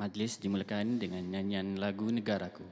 Majlis dimulakan dengan nyanyian lagu Negaraku.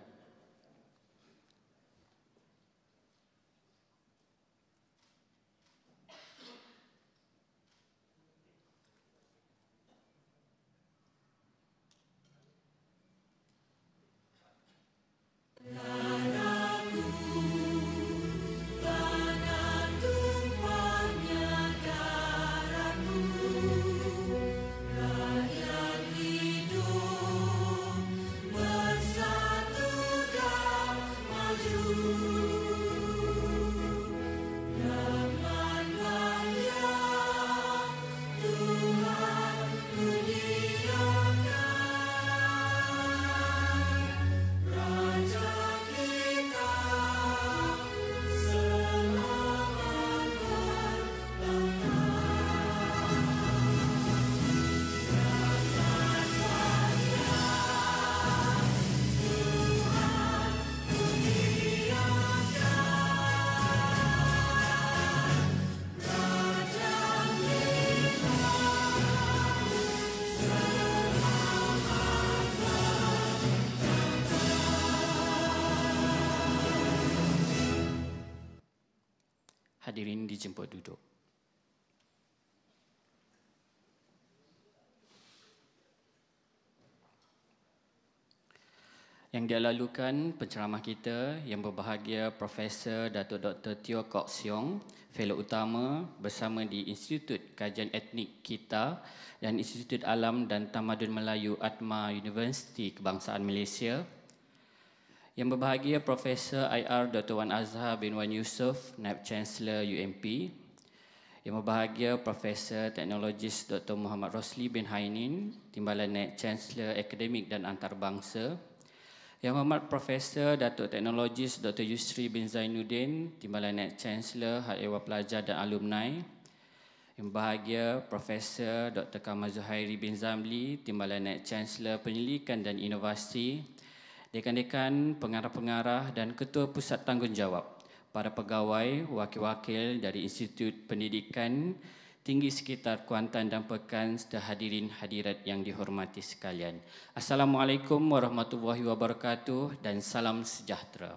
dijemput duduk. Yang dia lalukan penceramah kita yang berbahagia Profesor Datuk Dr. Tio Kok Siong, fellow utama bersama di Institut Kajian Etnik Kita dan Institut Alam dan Tamadun Melayu Atma University Kebangsaan Malaysia. Yang berbahagia Profesor IR Dr. Wan Azhar bin Wan Yusof, Naib Chancellor UMP. Yang berbahagia Profesor Teknologis Dr. Muhammad Rosli bin Hainin, Timbalan Naib Chancellor Akademik dan Antarabangsa. Yang berhormat Profesor Datuk Teknologis Dr. Yusri bin Zainuddin, Timbalan Naib Chancellor, Hal Ewa Pelajar dan Alumni. Yang berbahagia Profesor Dr. Kamal Zuhairi bin Zamli, Timbalan Naib Chancellor Penyelidikan dan Inovasi dekan-dekan, pengarah-pengarah dan ketua pusat tanggungjawab, para pegawai, wakil-wakil dari Institut Pendidikan Tinggi Sekitar Kuantan dan Pekan serta hadirin hadirat yang dihormati sekalian. Assalamualaikum warahmatullahi wabarakatuh dan salam sejahtera.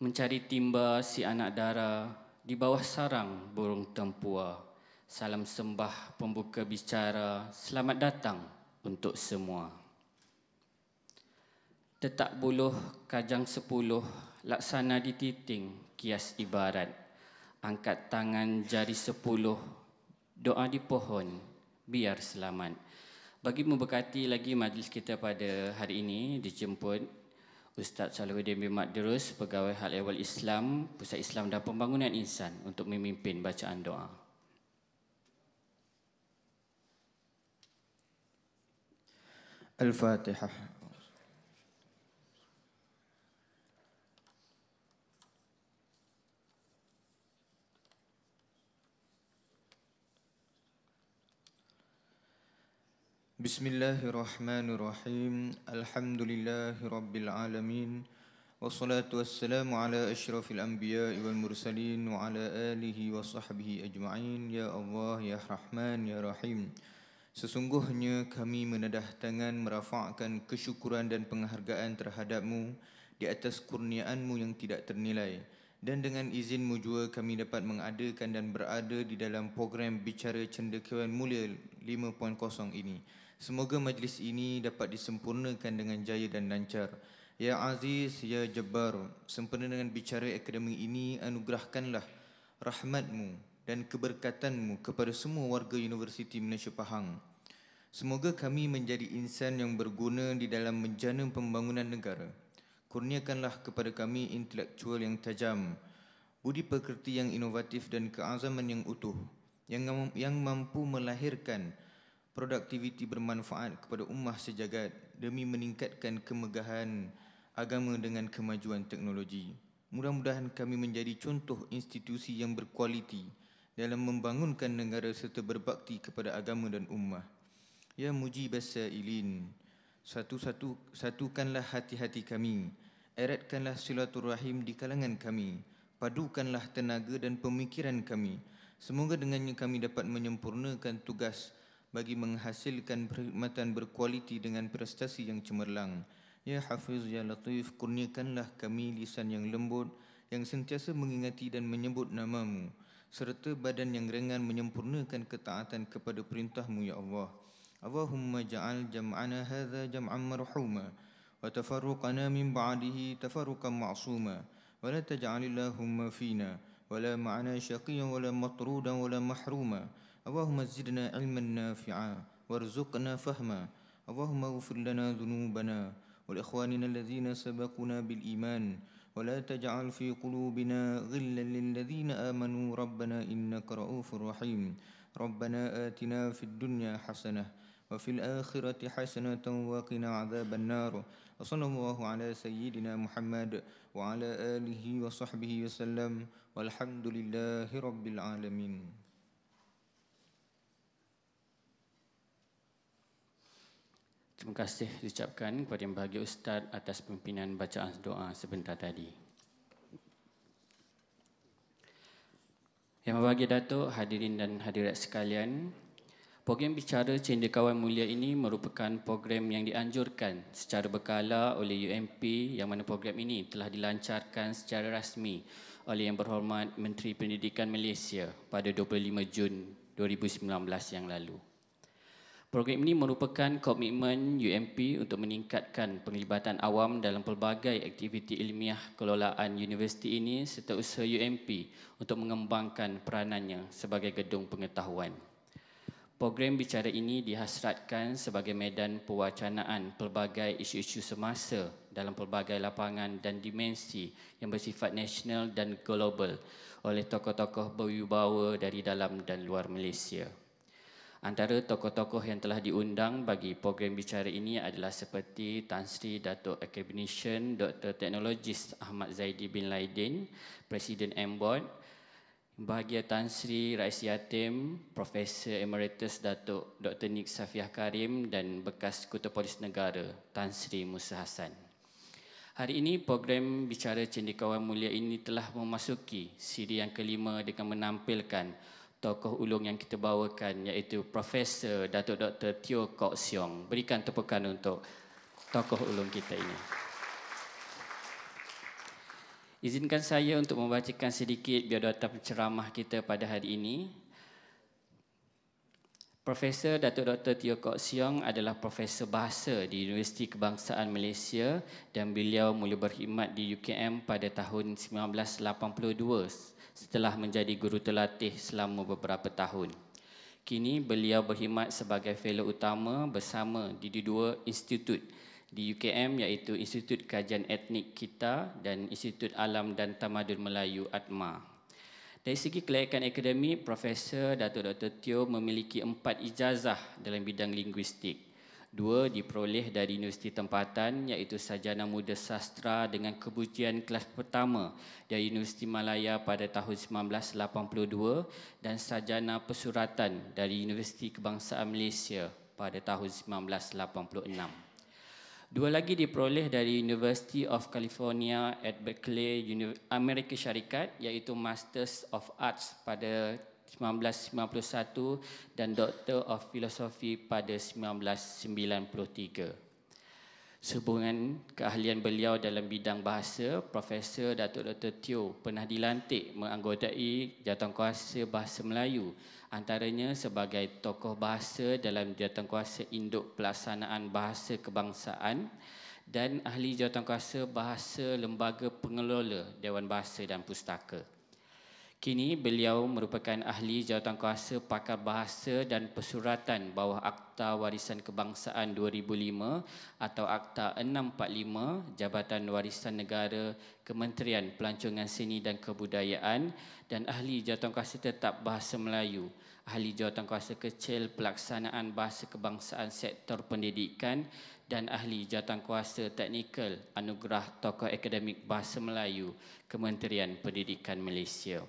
Mencari timba si anak dara di bawah sarang burung tempua. Salam sembah pembuka bicara. Selamat datang untuk semua. Tetak buluh kajang sepuluh, laksana dititing kias ibarat. Angkat tangan jari sepuluh, doa di pohon, biar selamat. Bagi membekati lagi majlis kita pada hari ini, dijemput Ustaz Salahuddin bin Madrus, Pegawai Hal Ewal Islam, Pusat Islam dan Pembangunan Insan untuk memimpin bacaan doa. الفاتحة بسم الله الرحمن الرحيم الحمد لله رب العالمين والصلاة والسلام على أشرف الأنبياء والمرسلين وعلى آله وصحبه أجمعين يا الله يا رحمن يا رحيم Sesungguhnya kami menedah tangan merafakkan kesyukuran dan penghargaan terhadapmu di atas kurniaanmu yang tidak ternilai. Dan dengan izinmu juga kami dapat mengadakan dan berada di dalam program Bicara Cendekiawan Mulia 5.0 ini. Semoga majlis ini dapat disempurnakan dengan jaya dan lancar. Ya Aziz, Ya Jabbar, sempena dengan bicara akademi ini anugerahkanlah rahmatmu dan keberkatanmu kepada semua warga Universiti Malaysia Pahang. Semoga kami menjadi insan yang berguna di dalam menjana pembangunan negara. Kurniakanlah kepada kami intelektual yang tajam, budi pekerti yang inovatif dan keazaman yang utuh yang yang mampu melahirkan produktiviti bermanfaat kepada ummah sejagat demi meningkatkan kemegahan agama dengan kemajuan teknologi. Mudah-mudahan kami menjadi contoh institusi yang berkualiti dalam membangunkan negara serta berbakti kepada agama dan ummah. Ya basa ilin, satu-satu satukanlah hati-hati kami, eratkanlah silaturahim di kalangan kami, padukanlah tenaga dan pemikiran kami. Semoga dengannya kami dapat menyempurnakan tugas bagi menghasilkan perkhidmatan berkualiti dengan prestasi yang cemerlang. Ya Hafiz Ya Latif, kurniakanlah kami lisan yang lembut yang sentiasa mengingati dan menyebut namamu serta badan yang ringan menyempurnakan ketaatan kepada perintahmu ya Allah. Allahumma ja'al jam'ana hadha jam'an marhuma wa tafarruqana min ba'dihi tafarruqan ma'suma wa la taj'alillahumma fina wa la ma'ana syaqiyan wa la matrudan wa la mahruma. Allahumma zidna ilman nafi'a warzuqna fahma. Allahumma ufir lana dhunubana wal ikhwanina alladhina sabakuna bil iman. ولا تجعل في قلوبنا غلا للذين آمنوا ربنا إنك رؤوف رحيم ربنا آتنا في الدنيا حسنة وفي الآخرة حسنة وقنا عذاب النار وصلى الله على سيدنا محمد وعلى آله وصحبه وسلم والحمد لله رب العالمين Terima kasih diucapkan kepada yang bahagia Ustaz atas pimpinan bacaan doa sebentar tadi. Yang bahagia Datuk, hadirin dan hadirat sekalian, program Bicara Cendekawan Mulia ini merupakan program yang dianjurkan secara berkala oleh UMP yang mana program ini telah dilancarkan secara rasmi oleh yang berhormat Menteri Pendidikan Malaysia pada 25 Jun 2019 yang lalu. Program ini merupakan komitmen UMP untuk meningkatkan penglibatan awam dalam pelbagai aktiviti ilmiah kelolaan universiti ini serta usaha UMP untuk mengembangkan peranannya sebagai gedung pengetahuan. Program bicara ini dihasratkan sebagai medan pewacanaan pelbagai isu-isu semasa dalam pelbagai lapangan dan dimensi yang bersifat nasional dan global oleh tokoh-tokoh berwibawa dari dalam dan luar Malaysia. Antara tokoh-tokoh yang telah diundang bagi program bicara ini adalah seperti Tan Sri Datuk Academician Dr. Teknologis Ahmad Zaidi bin Laidin, Presiden M-Board, Bahagia Tan Sri Rais Yatim, Profesor Emeritus Datuk Dr. Nik Safiah Karim dan bekas Kutub Polis Negara Tan Sri Musa Hassan. Hari ini program Bicara Cendekawan Mulia ini telah memasuki siri yang kelima dengan menampilkan tokoh ulung yang kita bawakan iaitu Profesor Datuk Dr. Tio Kok Siong. Berikan tepukan untuk tokoh ulung kita ini. Izinkan saya untuk membacakan sedikit biodata penceramah kita pada hari ini. Profesor Datuk Dr. Tio Kok Siong adalah profesor bahasa di Universiti Kebangsaan Malaysia dan beliau mula berkhidmat di UKM pada tahun 1982 setelah menjadi guru terlatih selama beberapa tahun. Kini beliau berkhidmat sebagai fellow utama bersama di dua institut di UKM iaitu Institut Kajian Etnik Kita dan Institut Alam dan Tamadun Melayu ATMA. Dari segi kelayakan akademik, Profesor Datuk Dr. Teo memiliki empat ijazah dalam bidang linguistik. Dua, diperoleh dari Universiti Tempatan iaitu Sajana Muda Sastra dengan kebujian kelas pertama dari Universiti Malaya pada tahun 1982 dan Sajana Pesuratan dari Universiti Kebangsaan Malaysia pada tahun 1986. Dua lagi diperoleh dari University of California at Berkeley, Amerika Syarikat iaitu Masters of Arts pada 1991 dan Doctor of Philosophy pada 1993. Sehubungan keahlian beliau dalam bidang bahasa, Profesor Datuk Dr. Teo pernah dilantik menganggotai jawatankuasa bahasa Melayu antaranya sebagai tokoh bahasa dalam jawatankuasa induk pelaksanaan bahasa kebangsaan dan ahli jawatankuasa bahasa lembaga pengelola Dewan Bahasa dan Pustaka. Kini beliau merupakan ahli jawatankuasa pakar bahasa dan pesuratan bawah Akta Warisan Kebangsaan 2005 atau Akta 645 Jabatan Warisan Negara Kementerian Pelancongan Seni dan Kebudayaan dan ahli jawatankuasa tetap bahasa Melayu, ahli jawatankuasa kecil pelaksanaan bahasa kebangsaan sektor pendidikan dan ahli jawatankuasa teknikal anugerah tokoh akademik bahasa Melayu Kementerian Pendidikan Malaysia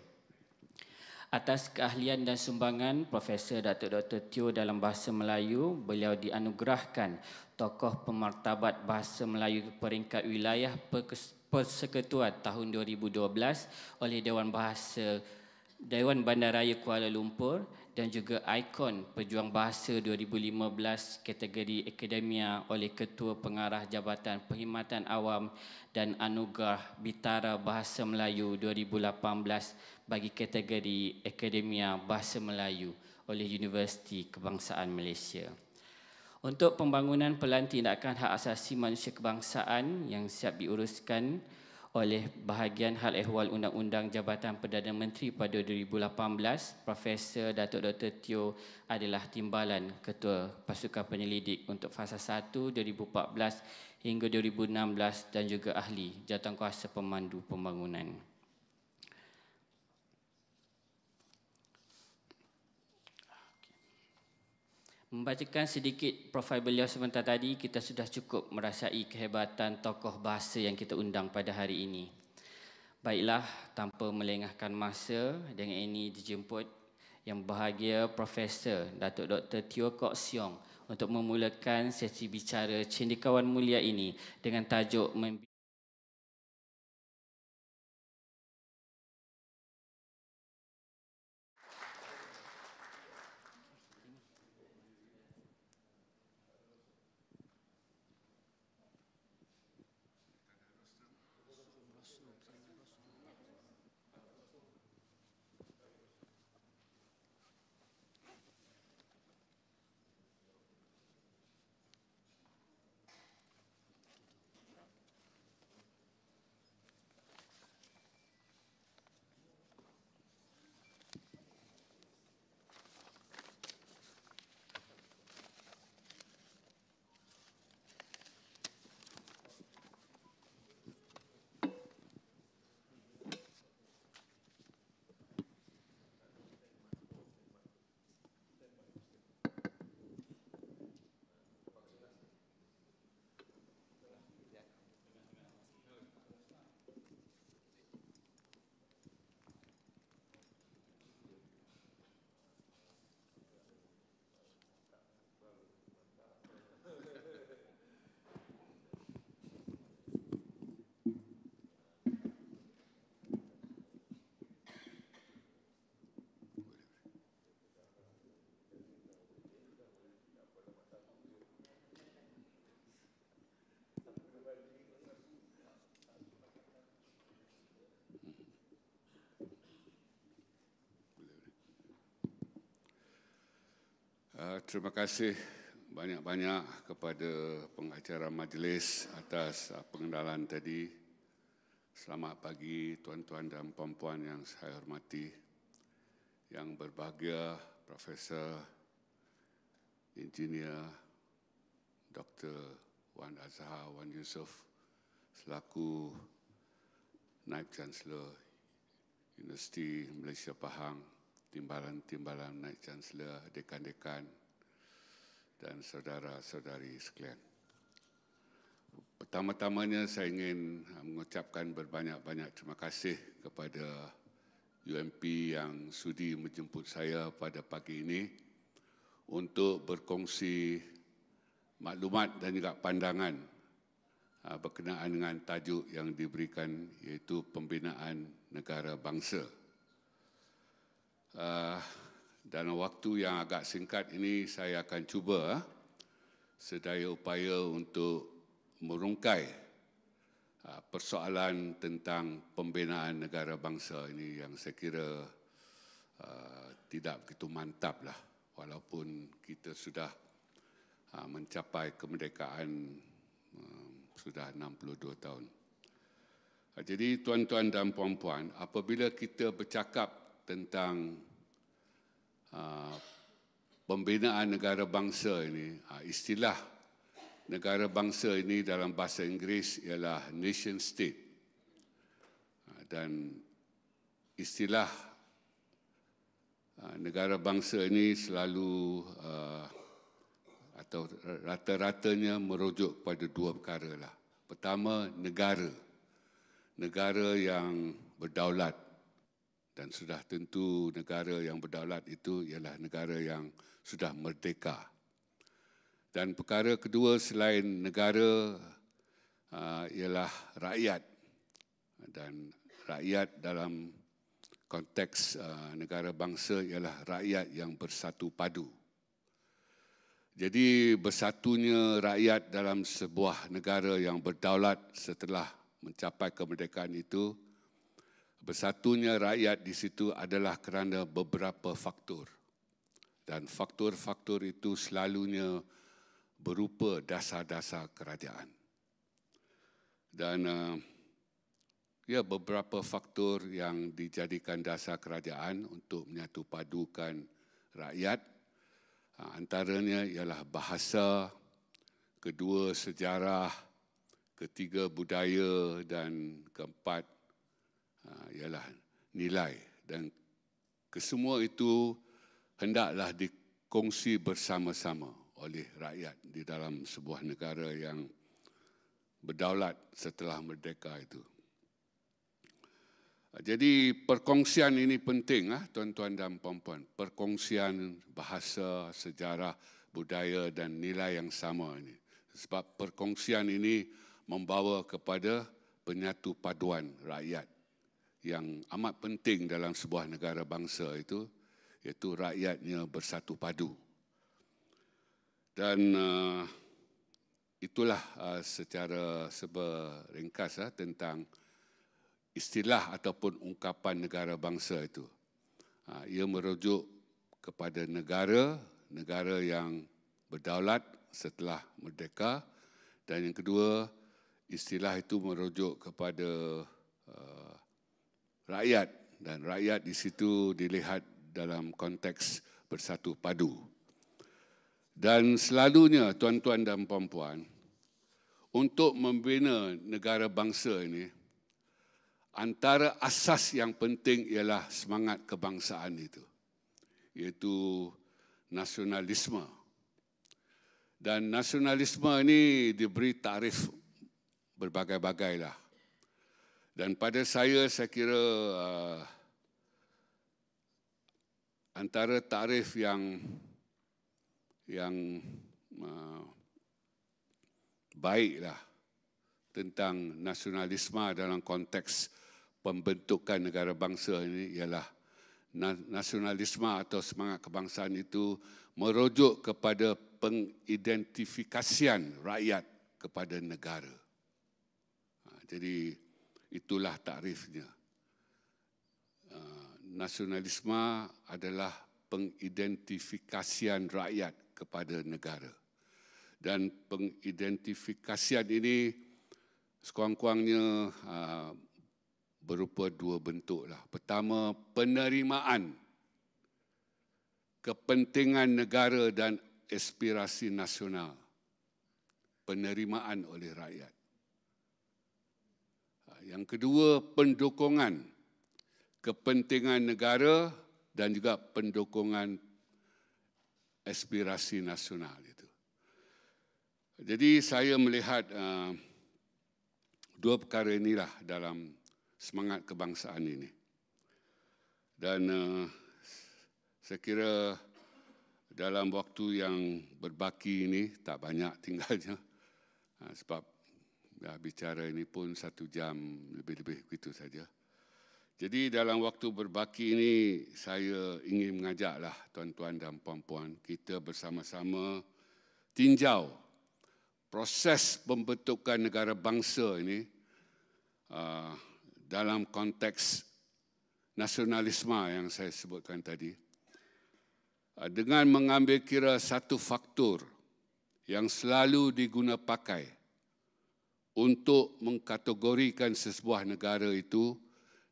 atas keahlian dan sumbangan Prof. Dr. Dr. Tio dalam bahasa Melayu, beliau dianugerahkan tokoh pemartabat bahasa Melayu peringkat wilayah Persekutuan tahun 2012 oleh Dewan Bahasa Melayu Dewan Bandaraya Kuala Lumpur dan juga ikon Pejuang Bahasa 2015 kategori Akademia oleh Ketua Pengarah Jabatan Perkhidmatan Awam dan Anugerah Bitara Bahasa Melayu 2018 bagi kategori Akademia Bahasa Melayu oleh Universiti Kebangsaan Malaysia. Untuk pembangunan pelan tindakan hak asasi manusia kebangsaan yang siap diuruskan oleh bahagian hal ehwal undang-undang Jabatan Perdana Menteri pada 2018 Profesor Datuk Dr Tio adalah timbalan ketua pasukan penyelidik untuk fasa 1 2014 hingga 2016 dan juga ahli jawatankuasa pemandu pembangunan Membacakan sedikit profil beliau sebentar tadi, kita sudah cukup merasai kehebatan tokoh bahasa yang kita undang pada hari ini. Baiklah, tanpa melengahkan masa, dengan ini dijemput yang bahagia Profesor Datuk Dr. Tio Kok Siong untuk memulakan sesi bicara cendekiawan mulia ini dengan tajuk Membi- Eh, terima kasih banyak-banyak kepada pengacara majlis atas eh, pengendalan tadi. Selamat pagi tuan-tuan dan puan-puan yang saya hormati. Yang berbahagia Profesor Engineer Dr. Wan Azhar Wan Yusof selaku Naib Chancellor Universiti Malaysia Pahang, timbalan-timbalan Naib Chancellor, dekan-dekan, dan saudara-saudari sekalian. Pertama-tamanya saya ingin uh, mengucapkan berbanyak-banyak terima kasih kepada UMP yang sudi menjemput saya pada pagi ini untuk berkongsi maklumat dan juga pandangan uh, berkenaan dengan tajuk yang diberikan iaitu pembinaan negara bangsa. Uh, dalam waktu yang agak singkat ini saya akan cuba ah, sedaya upaya untuk merungkai ah, persoalan tentang pembinaan negara bangsa ini yang saya kira uh, tidak begitu mantap lah walaupun kita sudah uh, mencapai kemerdekaan um, sudah 62 tahun. jadi tuan-tuan dan puan-puan, apabila kita bercakap tentang Ah, pembinaan negara bangsa ini, ah, istilah negara bangsa ini dalam bahasa Inggeris ialah nation state. Ah, dan istilah negara bangsa ini selalu atau rata-ratanya merujuk pada dua perkara. lah. Pertama, negara. Negara yang berdaulat, dan sudah tentu negara yang berdaulat itu ialah negara yang sudah merdeka. Dan perkara kedua selain negara ah, ialah rakyat dan rakyat dalam konteks ah, negara bangsa ialah rakyat yang bersatu padu. Jadi bersatunya rakyat dalam sebuah negara yang berdaulat setelah mencapai kemerdekaan itu bersatunya rakyat di situ adalah kerana beberapa faktor. Dan faktor-faktor itu selalunya berupa dasar-dasar kerajaan. Dan uh, ya beberapa faktor yang dijadikan dasar kerajaan untuk menyatu padukan rakyat uh, antaranya ialah bahasa, kedua sejarah, ketiga budaya dan keempat Ha, ialah nilai dan kesemua itu hendaklah dikongsi bersama-sama oleh rakyat di dalam sebuah negara yang berdaulat setelah merdeka itu. Ha, jadi perkongsian ini penting, ah, tuan-tuan dan puan-puan. Perkongsian bahasa, sejarah, budaya dan nilai yang sama ini. Sebab perkongsian ini membawa kepada penyatu paduan rakyat yang amat penting dalam sebuah negara bangsa itu iaitu rakyatnya bersatu padu. Dan uh, itulah uh, secara seberingkas uh, tentang istilah ataupun ungkapan negara bangsa itu. Uh, ia merujuk kepada negara, negara yang berdaulat setelah merdeka dan yang kedua istilah itu merujuk kepada uh, rakyat dan rakyat di situ dilihat dalam konteks bersatu padu. Dan selalunya tuan-tuan dan puan-puan untuk membina negara bangsa ini antara asas yang penting ialah semangat kebangsaan itu iaitu nasionalisme. Dan nasionalisme ini diberi tarif berbagai-bagailah. Dan pada saya, saya kira uh, antara tarif yang yang uh, baiklah tentang nasionalisme dalam konteks pembentukan negara bangsa ini ialah nasionalisme atau semangat kebangsaan itu merujuk kepada pengidentifikasian rakyat kepada negara. Ha, jadi Itulah takrifnya. Ah, nasionalisme adalah pengidentifikasian rakyat kepada negara. Dan pengidentifikasian ini sekurang-kurangnya ah, berupa dua bentuklah. Pertama, penerimaan kepentingan negara dan aspirasi nasional. Penerimaan oleh rakyat. Yang kedua, pendokongan kepentingan negara dan juga pendokongan aspirasi nasional itu. Jadi saya melihat uh, dua perkara inilah dalam semangat kebangsaan ini. Dan uh, saya kira dalam waktu yang berbaki ini tak banyak tinggalnya uh, sebab dah ya, bicara ini pun satu jam lebih-lebih begitu saja. Jadi dalam waktu berbaki ini saya ingin mengajaklah tuan-tuan dan puan-puan kita bersama-sama tinjau proses pembentukan negara bangsa ini uh, dalam konteks nasionalisme yang saya sebutkan tadi uh, dengan mengambil kira satu faktor yang selalu digunapakai pakai untuk mengkategorikan sesebuah negara itu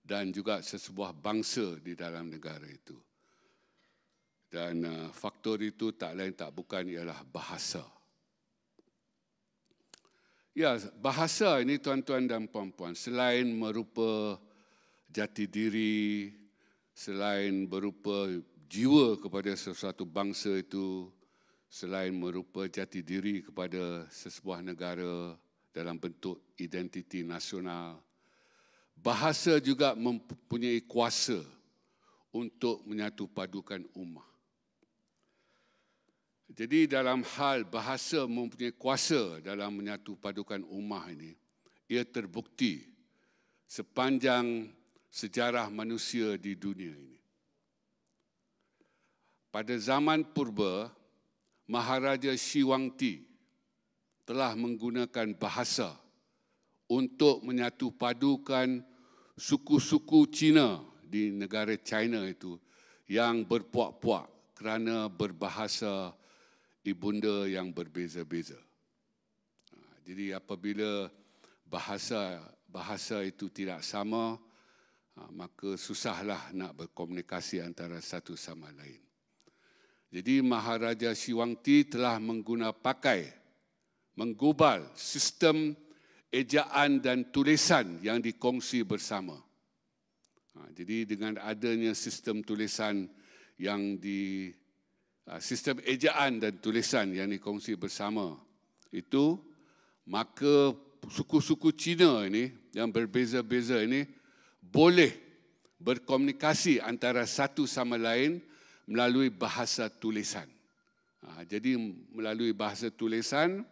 dan juga sesebuah bangsa di dalam negara itu. Dan uh, faktor itu tak lain tak bukan ialah bahasa. Ya, bahasa ini tuan-tuan dan puan-puan, selain merupa jati diri, selain berupa jiwa kepada sesuatu bangsa itu, selain merupa jati diri kepada sesebuah negara, dalam bentuk identiti nasional. Bahasa juga mempunyai kuasa untuk menyatupadukan umat. Jadi dalam hal bahasa mempunyai kuasa dalam menyatupadukan umat ini, ia terbukti sepanjang sejarah manusia di dunia ini. Pada zaman purba, Maharaja Siwangti telah menggunakan bahasa untuk menyatu padukan suku-suku Cina di negara China itu yang berpuak-puak kerana berbahasa ibunda yang berbeza-beza. Ha, jadi apabila bahasa bahasa itu tidak sama, ha, maka susahlah nak berkomunikasi antara satu sama lain. Jadi Maharaja Siwangti telah menggunakan pakai menggubal sistem ejaan dan tulisan yang dikongsi bersama. Ha, jadi dengan adanya sistem tulisan yang di ha, sistem ejaan dan tulisan yang dikongsi bersama itu maka suku-suku Cina ini yang berbeza-beza ini boleh berkomunikasi antara satu sama lain melalui bahasa tulisan. Ha, jadi melalui bahasa tulisan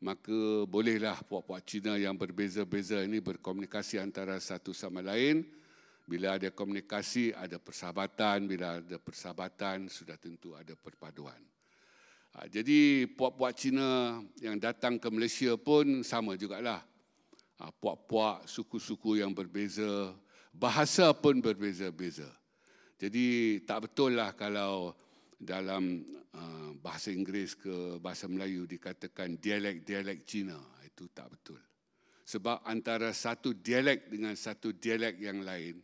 maka bolehlah puak-puak Cina yang berbeza-beza ini berkomunikasi antara satu sama lain. Bila ada komunikasi, ada persahabatan. Bila ada persahabatan, sudah tentu ada perpaduan. Ha, jadi puak-puak Cina yang datang ke Malaysia pun sama juga lah. Ha, puak-puak suku-suku yang berbeza, bahasa pun berbeza-beza. Jadi tak betul lah kalau dalam Ah, bahasa Inggeris ke bahasa Melayu dikatakan dialek-dialek Cina. Ah, itu tak betul. Sebab antara satu dialek dengan satu dialek yang lain,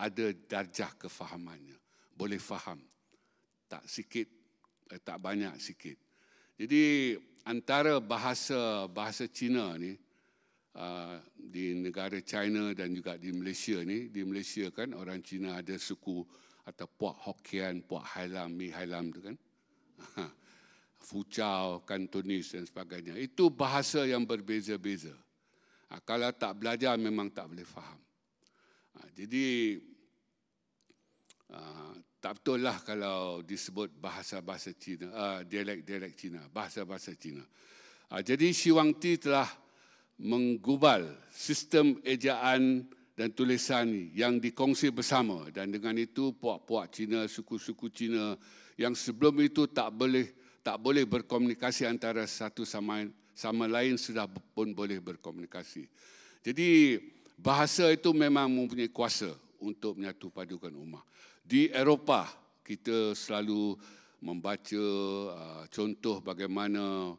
ada darjah kefahamannya. Boleh faham. Tak sikit, eh, tak banyak sikit. Jadi antara bahasa bahasa Cina ni, Uh, di negara China dan juga di Malaysia ni di Malaysia kan orang Cina ada suku atau puak Hokkien, puak Hailam, Mi Hailam tu kan. Fucao, Kantonis dan sebagainya. Itu bahasa yang berbeza-beza. Ah, kalau tak belajar memang tak boleh faham. Ah, jadi ah, tak betul lah kalau disebut bahasa-bahasa Cina, dialek-dialek Cina, bahasa-bahasa Cina. Jadi Xi Wang Ti telah menggubal sistem ejaan dan tulisan yang dikongsi bersama. Dan dengan itu puak-puak Cina, suku-suku Cina, yang sebelum itu tak boleh tak boleh berkomunikasi antara satu sama lain sama lain sudah pun boleh berkomunikasi. Jadi bahasa itu memang mempunyai kuasa untuk menyatu padukan umat. Di Eropah kita selalu membaca ah, contoh bagaimana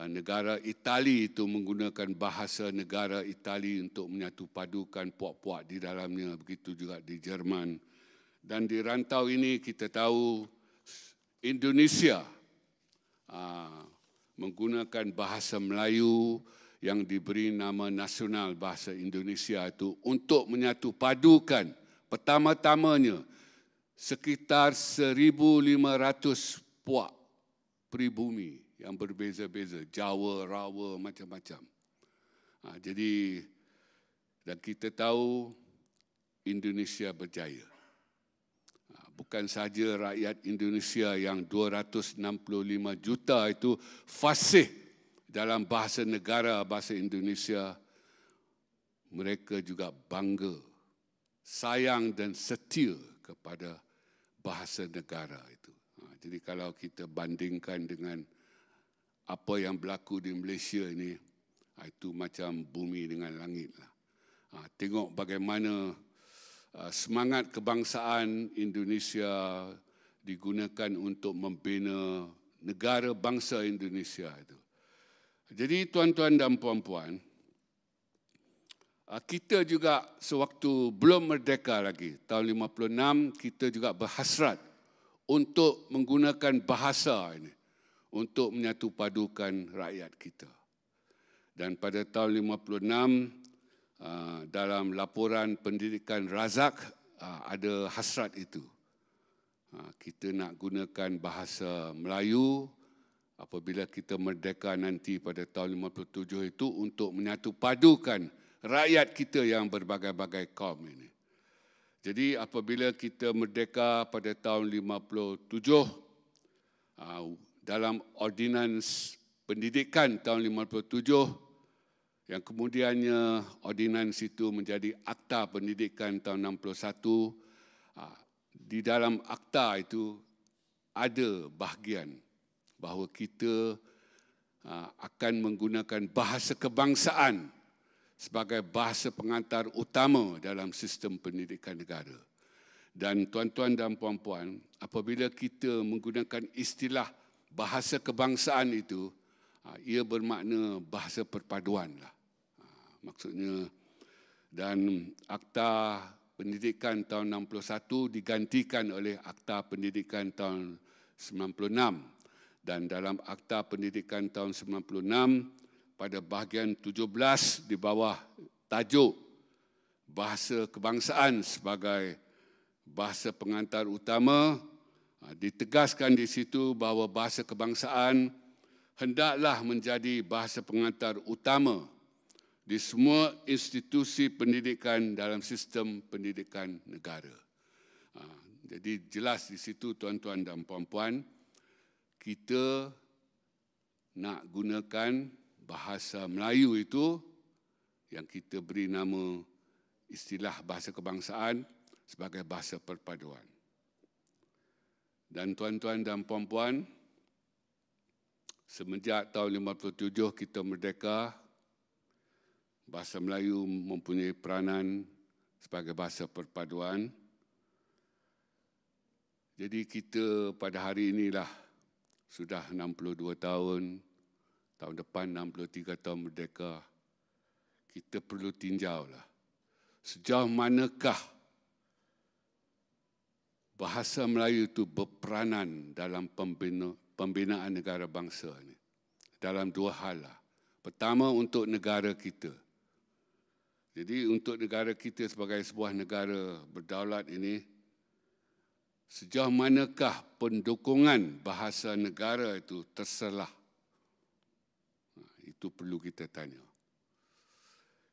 ah, negara Itali itu menggunakan bahasa negara Itali untuk menyatu padukan puak-puak di dalamnya begitu juga di Jerman dan di rantau ini kita tahu Indonesia ah, menggunakan bahasa Melayu yang diberi nama nasional bahasa Indonesia itu untuk menyatu padukan pertama-tamanya sekitar 1,500 puak pribumi yang berbeza-beza, Jawa, Rawa, macam-macam. Ah, jadi, dan kita tahu Indonesia berjaya bukan saja rakyat Indonesia yang 265 juta itu fasih dalam bahasa negara bahasa Indonesia mereka juga bangga sayang dan setia kepada bahasa negara itu ha, jadi kalau kita bandingkan dengan apa yang berlaku di Malaysia ini ha, itu macam bumi dengan langit lah ha, tengok bagaimana Ah, semangat kebangsaan Indonesia digunakan untuk membina negara bangsa Indonesia itu. Jadi tuan-tuan dan puan-puan, ah, kita juga sewaktu belum merdeka lagi, tahun 56, kita juga berhasrat untuk menggunakan bahasa ini untuk menyatupadukan rakyat kita. Dan pada tahun Ah, dalam laporan pendidikan Razak ah, ada hasrat itu. Ah, kita nak gunakan bahasa Melayu apabila kita merdeka nanti pada tahun 57 itu untuk menyatu padukan rakyat kita yang berbagai-bagai kaum ini. Jadi apabila kita merdeka pada tahun 57 dalam ordinans pendidikan tahun yang kemudiannya ordinans itu menjadi akta pendidikan tahun 61 ah, di dalam akta itu ada bahagian bahawa kita ah, akan menggunakan bahasa kebangsaan sebagai bahasa pengantar utama dalam sistem pendidikan negara dan tuan-tuan dan puan-puan apabila kita menggunakan istilah bahasa kebangsaan itu ah, ia bermakna bahasa perpaduanlah maksudnya dan akta pendidikan tahun 61 digantikan oleh akta pendidikan tahun 96 dan dalam akta pendidikan tahun 96 pada bahagian 17 di bawah tajuk bahasa kebangsaan sebagai bahasa pengantar utama ha, ditegaskan di situ bahawa bahasa kebangsaan hendaklah menjadi bahasa pengantar utama di semua institusi pendidikan dalam sistem pendidikan negara. Ha, jadi jelas di situ tuan-tuan dan puan-puan, kita nak gunakan bahasa Melayu itu yang kita beri nama istilah bahasa kebangsaan sebagai bahasa perpaduan. Dan tuan-tuan dan puan-puan, semenjak tahun 57 kita merdeka, bahasa Melayu mempunyai peranan sebagai bahasa perpaduan. Jadi kita pada hari inilah sudah 62 tahun, tahun depan 63 tahun merdeka. Kita perlu tinjau lah. Sejauh manakah bahasa Melayu itu berperanan dalam pembina, pembinaan negara bangsa ini? Dalam dua hal lah. Pertama untuk negara kita – jadi untuk negara kita sebagai sebuah negara berdaulat ini, sejauh manakah pendukungan bahasa negara itu terselah? Ha, itu perlu kita tanya.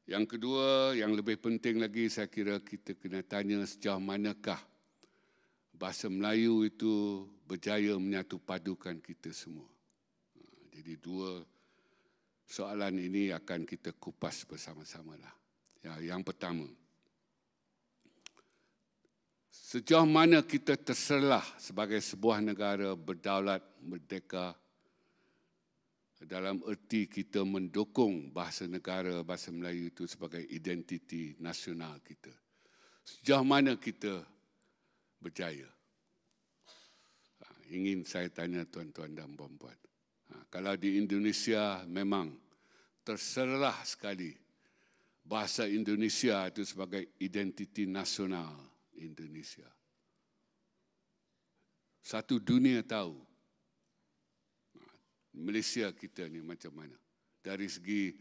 Yang kedua, yang lebih penting lagi saya kira kita kena tanya sejauh manakah bahasa Melayu itu berjaya menyatu padukan kita semua. Ha, jadi dua soalan ini akan kita kupas bersama-sama lah. Ya, yang pertama. Sejauh mana kita terserlah sebagai sebuah negara berdaulat merdeka dalam erti kita mendukung bahasa negara bahasa Melayu itu sebagai identiti nasional kita. Sejauh mana kita berjaya? Ha, ingin saya tanya tuan-tuan dan puan-puan. Ha, kalau di Indonesia memang terserlah sekali bahasa Indonesia itu sebagai identiti nasional Indonesia. Satu dunia tahu Malaysia kita ni macam mana. Dari segi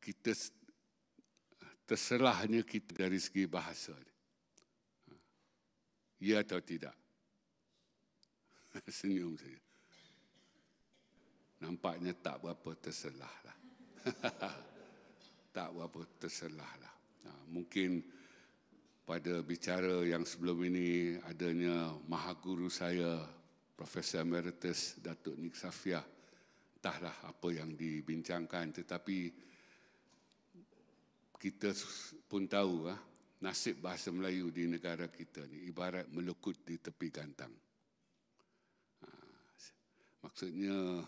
kita terserahnya kita dari segi bahasa. Ya atau tidak? Senyum saja. Nampaknya tak berapa terselah lah. tak berapa terselah lah. Ha, mungkin pada bicara yang sebelum ini adanya maha guru saya Profesor Emeritus Datuk Nik Safia. tahlah apa yang dibincangkan tetapi kita pun tahu ah nasib bahasa Melayu di negara kita ni ibarat melukut di tepi gantang. Ha, maksudnya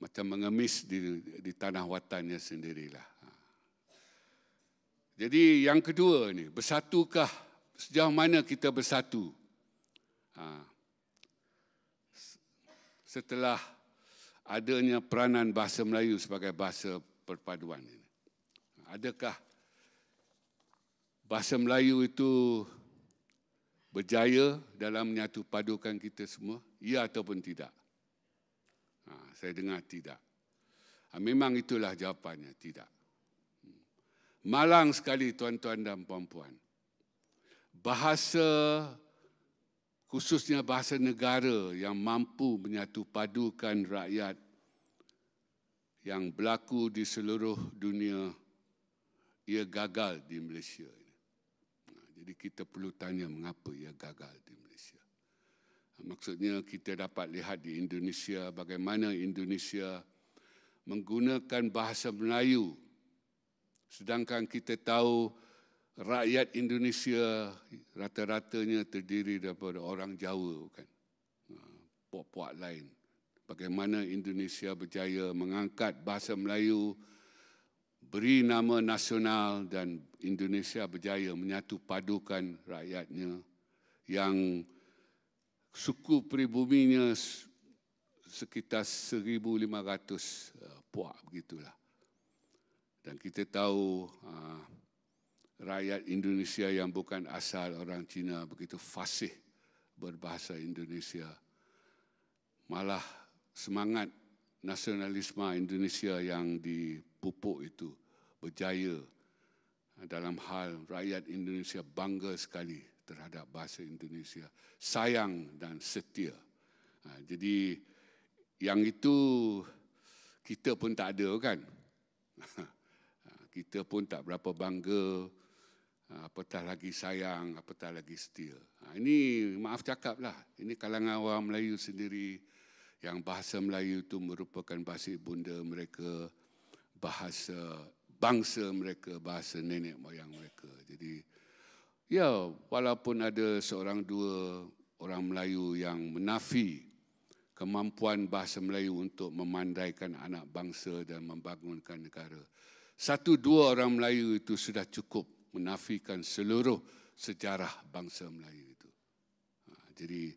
macam mengemis di, di tanah watannya sendirilah. Ha. Jadi yang kedua ni, bersatukah sejauh mana kita bersatu? Ha. Setelah adanya peranan bahasa Melayu sebagai bahasa perpaduan ini. Adakah bahasa Melayu itu berjaya dalam menyatu padukan kita semua? Ya ataupun tidak? Ha, saya dengar tidak. Ha, memang itulah jawapannya, tidak. Hmm. Malang sekali tuan-tuan dan puan-puan. Bahasa, khususnya bahasa negara yang mampu menyatu padukan rakyat yang berlaku di seluruh dunia, ia gagal di Malaysia. Ha, jadi kita perlu tanya mengapa ia gagal di Malaysia. Maksudnya kita dapat lihat di Indonesia bagaimana Indonesia menggunakan bahasa Melayu. Sedangkan kita tahu rakyat Indonesia rata-ratanya terdiri daripada orang Jawa kan, Puak-puak lain. Bagaimana Indonesia berjaya mengangkat bahasa Melayu, beri nama nasional dan Indonesia berjaya menyatu padukan rakyatnya yang suku pribuminya sekitar 1,500 uh, puak begitulah. Dan kita tahu uh, rakyat Indonesia yang bukan asal orang Cina begitu fasih berbahasa Indonesia. Malah semangat nasionalisme Indonesia yang dipupuk itu berjaya dalam hal rakyat Indonesia bangga sekali terhadap bahasa Indonesia, sayang dan setia. Ha, jadi yang itu kita pun tak ada kan. Ha, kita pun tak berapa bangga ha, apatah lagi sayang, apatah lagi setia. Ha, ini maaf cakap lah. Ini kalangan orang Melayu sendiri yang bahasa Melayu itu merupakan bahasa ibunda mereka, bahasa bangsa mereka, bahasa nenek moyang mereka. Jadi, Ya, walaupun ada seorang dua orang Melayu yang menafi kemampuan bahasa Melayu untuk memandaikan anak bangsa dan membangunkan negara. Satu dua orang Melayu itu sudah cukup menafikan seluruh sejarah bangsa Melayu itu. Ha, jadi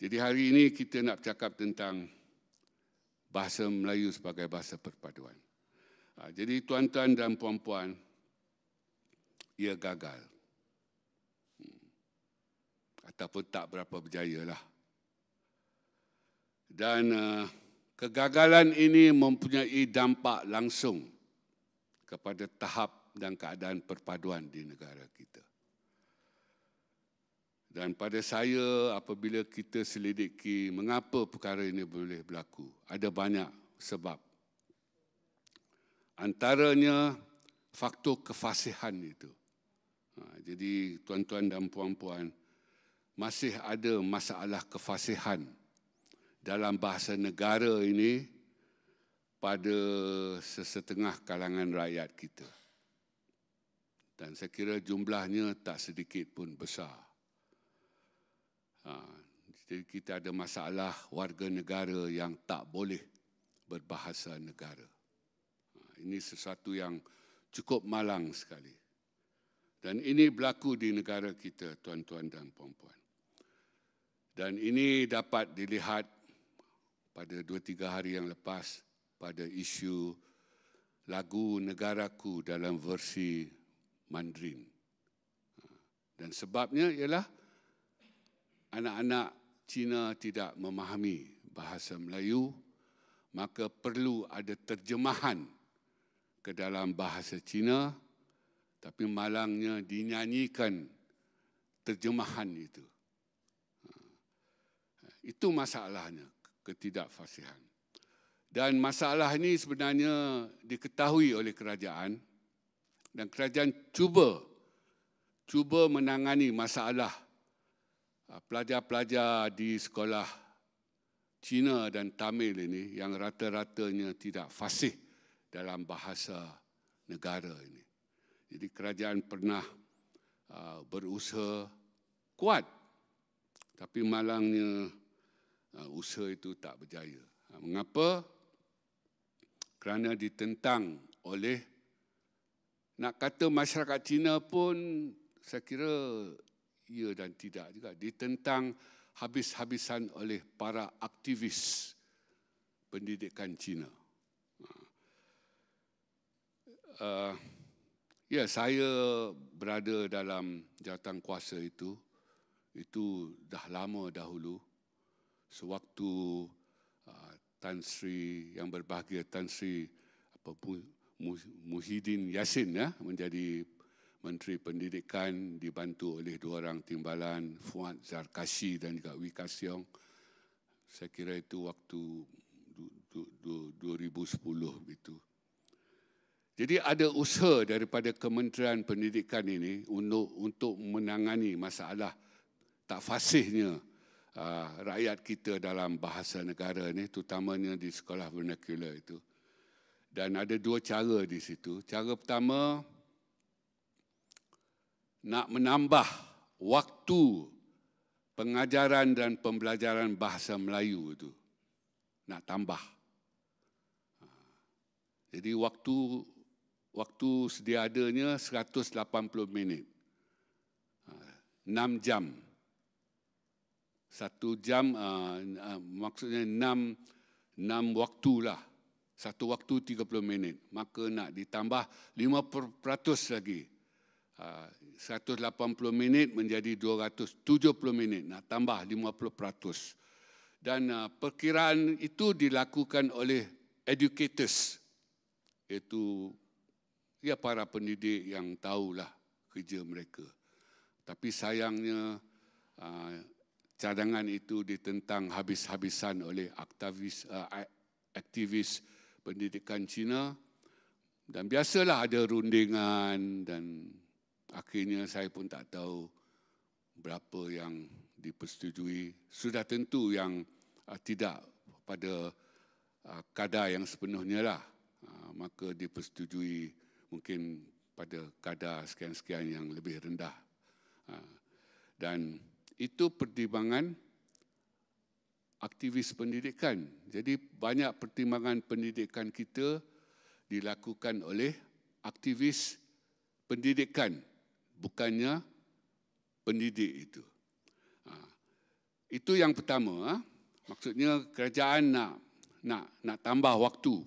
jadi hari ini kita nak cakap tentang bahasa Melayu sebagai bahasa perpaduan. Ha, jadi tuan-tuan dan puan-puan, ia gagal ataupun tak berapa berjaya lah. Dan uh, kegagalan ini mempunyai dampak langsung kepada tahap dan keadaan perpaduan di negara kita. Dan pada saya, apabila kita selidiki mengapa perkara ini boleh berlaku, ada banyak sebab. Antaranya faktor kefasihan itu. Ha, jadi tuan-tuan dan puan-puan, masih ada masalah kefasihan dalam bahasa negara ini pada sesetengah kalangan rakyat kita. Dan saya kira jumlahnya tak sedikit pun besar. Ha, jadi kita ada masalah warga negara yang tak boleh berbahasa negara. Ha, ini sesuatu yang cukup malang sekali. Dan ini berlaku di negara kita, tuan-tuan dan puan-puan. Dan ini dapat dilihat pada dua tiga hari yang lepas pada isu lagu negaraku dalam versi Mandarin. Dan sebabnya ialah anak-anak Cina tidak memahami bahasa Melayu, maka perlu ada terjemahan ke dalam bahasa Cina, tapi malangnya dinyanyikan terjemahan itu. Itu masalahnya, ketidakfasihan. Dan masalah ini sebenarnya diketahui oleh kerajaan dan kerajaan cuba cuba menangani masalah ah, pelajar-pelajar di sekolah Cina dan Tamil ini yang rata-ratanya tidak fasih dalam bahasa negara ini. Jadi kerajaan pernah ah, berusaha kuat tapi malangnya Ah, usaha itu tak berjaya. Ah, mengapa? Kerana ditentang oleh nak kata masyarakat Cina pun saya kira ya dan tidak juga ditentang habis-habisan oleh para aktivis pendidikan Cina. Uh, ya saya berada dalam jawatan kuasa itu itu dah lama dahulu uh, sewaktu uh, Tan Sri yang berbahagia Tan Sri apa Muhyiddin Yassin ya menjadi Menteri Pendidikan dibantu oleh dua orang timbalan Fuad Zarkashi dan juga Wika Siong. Saya kira itu waktu 2010 begitu. Jadi ada usaha daripada Kementerian Pendidikan ini untuk untuk menangani masalah tak fasihnya Ah, rakyat kita dalam bahasa negara ini, terutamanya di sekolah vernacular itu. Dan ada dua cara di situ. Cara pertama, nak menambah waktu pengajaran dan pembelajaran bahasa Melayu itu. Nak tambah. Ah. Jadi waktu waktu sedia adanya 180 minit. 6 ah, jam satu jam uh, uh, maksudnya enam enam waktu lah satu waktu tiga puluh minit maka nak ditambah lima peratus lagi ah, lapan puluh minit menjadi dua ratus tujuh puluh minit nak tambah lima puluh peratus dan uh, perkiraan itu dilakukan oleh educators iaitu ya para pendidik yang tahulah kerja mereka tapi sayangnya uh, cadangan itu ditentang habis-habisan oleh aktivis, uh, aktivis pendidikan Cina. Dan biasalah ada rundingan dan akhirnya saya pun tak tahu berapa yang dipersetujui. Sudah tentu yang uh, tidak pada uh, kadar yang sepenuhnya lah. Uh, maka dipersetujui mungkin pada kadar sekian-sekian yang lebih rendah. Uh, dan itu pertimbangan aktivis pendidikan. Jadi banyak pertimbangan pendidikan kita dilakukan oleh aktivis pendidikan, bukannya pendidik itu. Ha. Itu yang pertama. Ha. Maksudnya kerajaan nak nak nak tambah waktu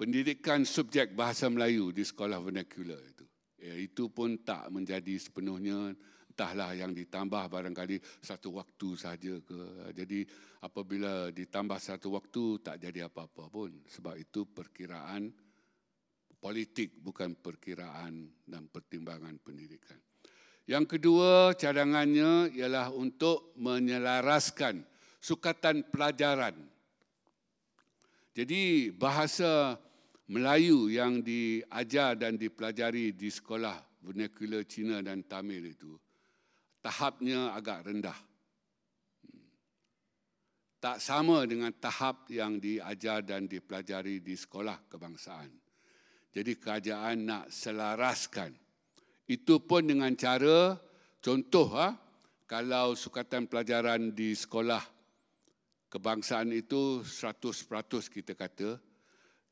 pendidikan subjek bahasa Melayu di sekolah vernacular itu. Ya, itu pun tak menjadi sepenuhnya entahlah yang ditambah barangkali satu waktu saja ke. Jadi apabila ditambah satu waktu tak jadi apa-apa pun sebab itu perkiraan politik bukan perkiraan dan pertimbangan pendidikan. Yang kedua cadangannya ialah untuk menyelaraskan sukatan pelajaran. Jadi bahasa Melayu yang diajar dan dipelajari di sekolah vernacular Cina dan Tamil itu tahapnya agak rendah. Tak sama dengan tahap yang diajar dan dipelajari di sekolah kebangsaan. Jadi kerajaan nak selaraskan. Itu pun dengan cara, contoh, ha, kalau sukatan pelajaran di sekolah kebangsaan itu 100% kita kata,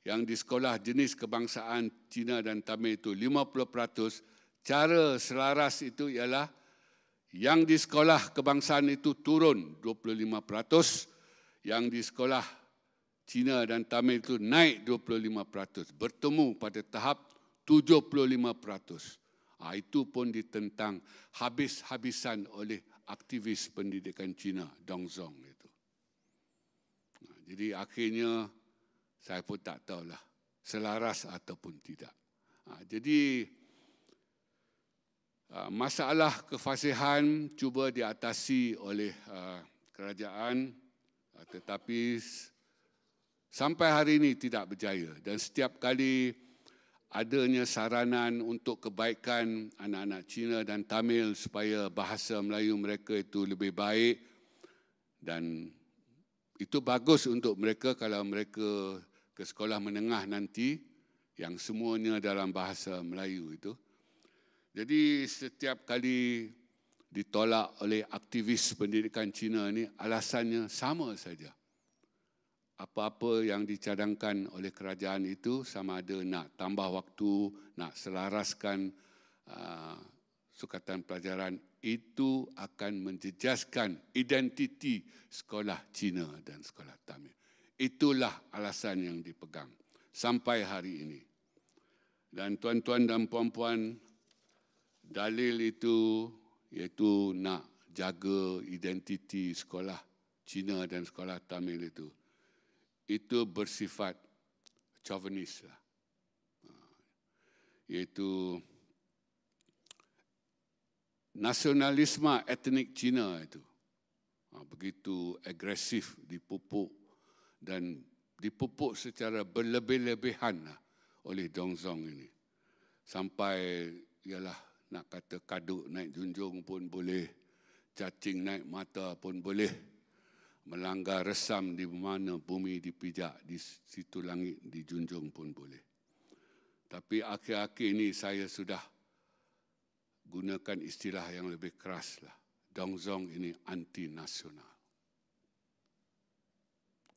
yang di sekolah jenis kebangsaan Cina dan Tamil itu 50%, cara selaras itu ialah yang di sekolah kebangsaan itu turun 25%, yang di sekolah Cina dan Tamil itu naik 25%, bertemu pada tahap 75%. Ha, itu pun ditentang habis-habisan oleh aktivis pendidikan Cina, Dong Zong. Itu. Ha, jadi akhirnya saya pun tak tahulah selaras ataupun tidak. Ha, jadi ha, masalah kefasihan cuba diatasi oleh ha, kerajaan tetapi sampai hari ini tidak berjaya dan setiap kali adanya saranan untuk kebaikan anak-anak Cina dan Tamil supaya bahasa Melayu mereka itu lebih baik dan itu bagus untuk mereka kalau mereka ke sekolah menengah nanti yang semuanya dalam bahasa Melayu itu. Jadi setiap kali ditolak oleh aktivis pendidikan Cina ini alasannya sama saja. Apa-apa yang dicadangkan oleh kerajaan itu sama ada nak tambah waktu, nak selaraskan uh, sukatan pelajaran itu akan menjejaskan identiti sekolah Cina dan sekolah Tamil. Itulah alasan yang dipegang sampai hari ini. Dan tuan-tuan dan puan-puan, dalil itu iaitu nak jaga identiti sekolah Cina dan sekolah Tamil itu. Itu bersifat chauvinist lah. Ha. Iaitu nasionalisme etnik Cina itu. Ha, begitu agresif dipupuk dan dipupuk secara berlebih-lebihan lah oleh Dong Zong ini. Sampai ialah nak kata kaduk naik junjung pun boleh, cacing naik mata pun boleh, melanggar resam di mana bumi dipijak, di situ langit dijunjung pun boleh. Tapi akhir-akhir ini saya sudah gunakan istilah yang lebih keras lah. Dong Zong ini anti-nasional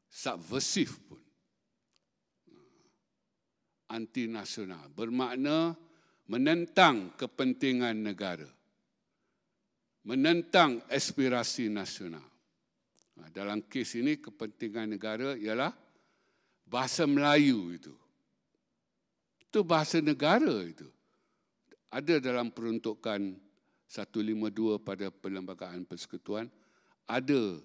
subversif pun. Ah. Antinasional. Bermakna menentang kepentingan negara. Menentang aspirasi nasional. Ah, dalam kes ini kepentingan negara ialah bahasa Melayu itu. Itu bahasa negara itu. Ada dalam peruntukan 152 pada Perlembagaan Persekutuan, ada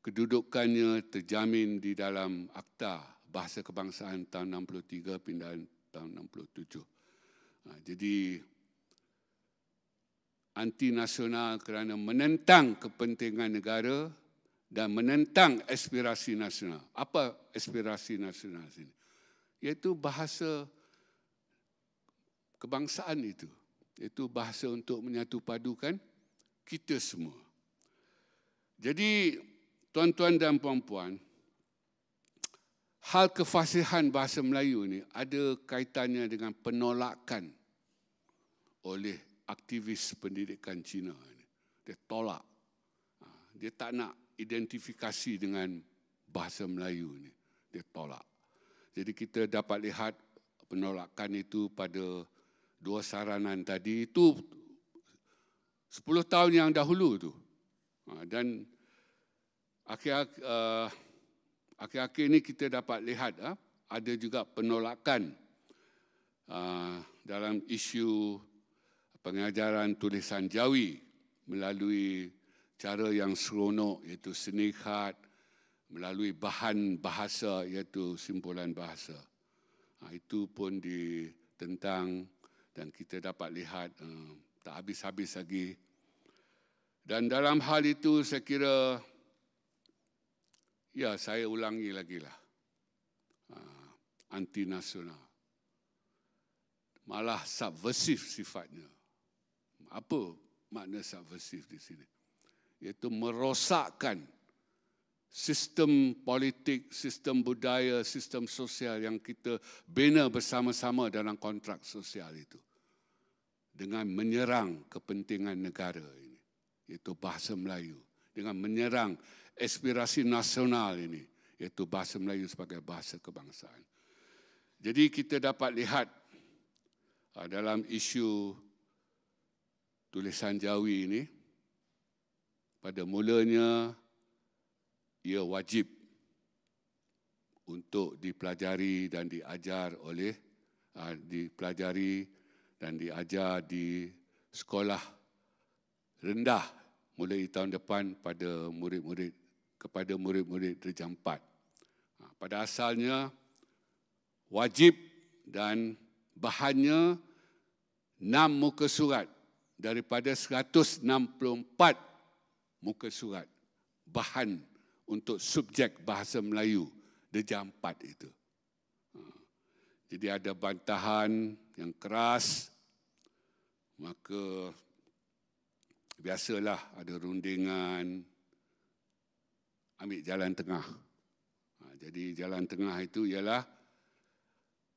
kedudukannya terjamin di dalam Akta Bahasa Kebangsaan tahun 63 pindahan tahun 67. Ha, jadi anti nasional kerana menentang kepentingan negara dan menentang aspirasi nasional. Apa aspirasi nasional sini? Iaitu bahasa kebangsaan itu. Itu bahasa untuk menyatu padukan kita semua. Jadi tuan-tuan dan puan-puan, hal kefasihan bahasa Melayu ini ada kaitannya dengan penolakan oleh aktivis pendidikan Cina. Dia tolak. Ha, dia tak nak identifikasi dengan bahasa Melayu ini. Dia tolak. Jadi kita dapat lihat penolakan itu pada dua saranan tadi itu 10 tahun yang dahulu tu. Ha, dan Akhir-akhir eh, ini kita dapat lihat eh, ada juga penolakan eh, dalam isu pengajaran tulisan Jawi melalui cara yang seronok iaitu seni khat, melalui bahan bahasa iaitu simpulan bahasa. Ha, itu pun ditentang dan kita dapat lihat tak habis-habis lagi. Dan dalam hal itu saya kira Ya, saya ulangi lagi lah. Ah, anti nasional, Malah subversif sifatnya. Apa makna subversif di sini? Iaitu merosakkan sistem politik, sistem budaya, sistem sosial yang kita bina bersama-sama dalam kontrak sosial itu. Dengan menyerang kepentingan negara ini. Iaitu bahasa Melayu. Dengan menyerang aspirasi nasional ini, iaitu bahasa Melayu sebagai bahasa kebangsaan. Jadi kita dapat lihat ah, dalam isu tulisan Jawi ini, pada mulanya ia wajib untuk dipelajari dan diajar oleh ah, dipelajari dan diajar di sekolah rendah mulai tahun depan pada murid-murid kepada murid-murid gereja empat. Ha, pada asalnya, wajib dan bahannya enam muka surat daripada 164 muka surat bahan untuk subjek bahasa Melayu gereja empat itu. Ha, jadi ada bantahan yang keras, maka biasalah ada rundingan, ambil jalan tengah. Ha, jadi jalan tengah itu ialah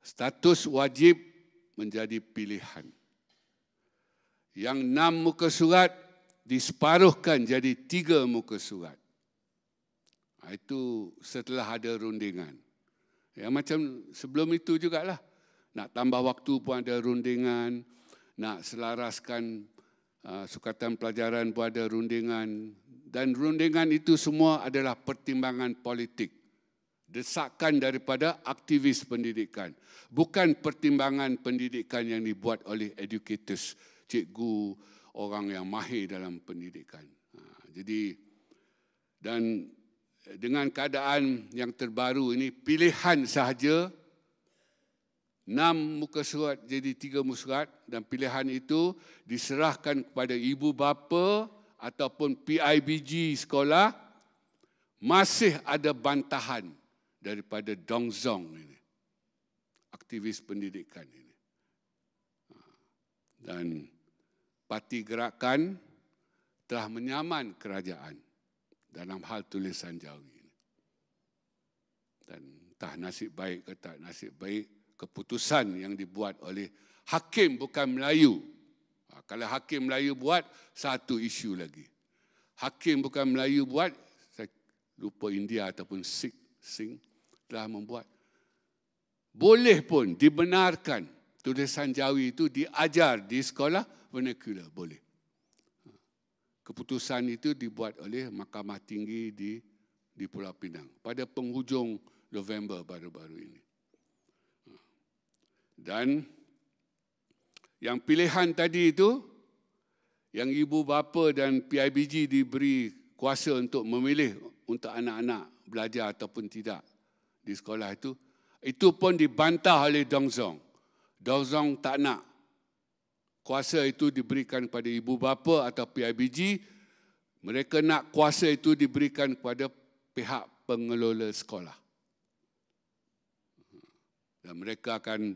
status wajib menjadi pilihan. Yang enam muka surat disparuhkan jadi tiga muka surat. Ha, itu setelah ada rundingan. Ya, macam sebelum itu juga lah Nak tambah waktu pun ada rundingan. Nak selaraskan Ah, sukatan pelajaran berada rundingan dan rundingan itu semua adalah pertimbangan politik desakan daripada aktivis pendidikan bukan pertimbangan pendidikan yang dibuat oleh educators cikgu orang yang mahir dalam pendidikan ah, jadi dan dengan keadaan yang terbaru ini pilihan sahaja enam muka surat jadi tiga muka surat dan pilihan itu diserahkan kepada ibu bapa ataupun PIBG sekolah masih ada bantahan daripada Dong Zong ini aktivis pendidikan ini ha. dan parti gerakan telah menyaman kerajaan dalam hal tulisan jauh ini. dan tak nasib baik ke tak nasib baik keputusan yang dibuat oleh hakim bukan Melayu. Ha, kalau hakim Melayu buat, satu isu lagi. Hakim bukan Melayu buat, saya lupa India ataupun Sikh, Sing telah membuat. Boleh pun dibenarkan tulisan Jawi itu diajar di sekolah vernacular. Boleh. Ha, keputusan itu dibuat oleh Mahkamah Tinggi di di Pulau Pinang pada penghujung November baru-baru ini. Dan yang pilihan tadi itu, yang ibu bapa dan PIBG diberi kuasa untuk memilih untuk anak-anak belajar ataupun tidak di sekolah itu, itu pun dibantah oleh Dong Zong. Dong Zong tak nak kuasa itu diberikan kepada ibu bapa atau PIBG. Mereka nak kuasa itu diberikan kepada pihak pengelola sekolah. Dan mereka akan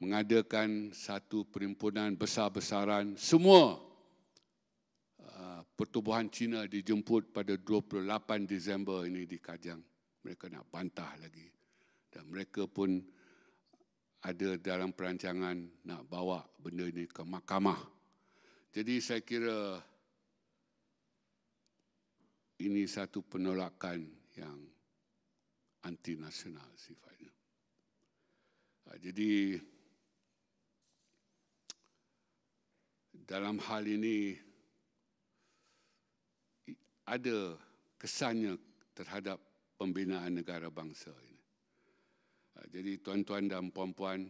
mengadakan satu perhimpunan besar-besaran semua uh, pertubuhan Cina dijemput pada 28 Disember ini di Kajang. Mereka nak bantah lagi. Dan mereka pun ada dalam perancangan nak bawa benda ini ke mahkamah. Jadi saya kira ini satu penolakan yang anti-nasional sifatnya. Uh, jadi dalam hal ini ada kesannya terhadap pembinaan negara bangsa ini. Ah, jadi tuan-tuan dan puan-puan,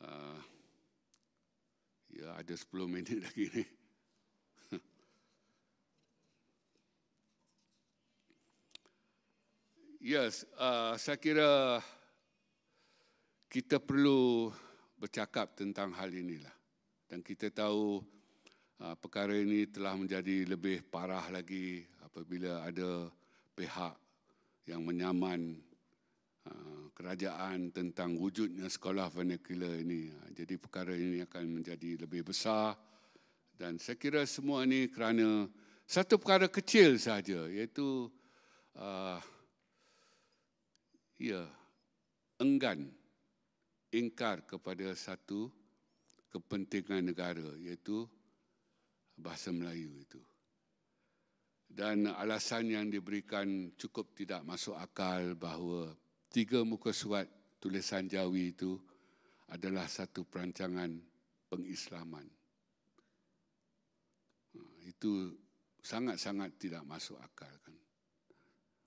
ah, ya ada 10 minit lagi ni. Yes, uh, saya kira kita perlu bercakap tentang hal inilah. Dan kita tahu uh, perkara ini telah menjadi lebih parah lagi apabila ada pihak yang menyaman uh, kerajaan tentang wujudnya sekolah vernacular ini. Uh, jadi perkara ini akan menjadi lebih besar dan saya kira semua ini kerana satu perkara kecil saja iaitu uh, ya enggan ingkar kepada satu kepentingan negara iaitu bahasa Melayu itu. Dan alasan yang diberikan cukup tidak masuk akal bahawa tiga muka surat tulisan Jawi itu adalah satu perancangan pengislaman. Ha, itu sangat-sangat tidak masuk akal kan.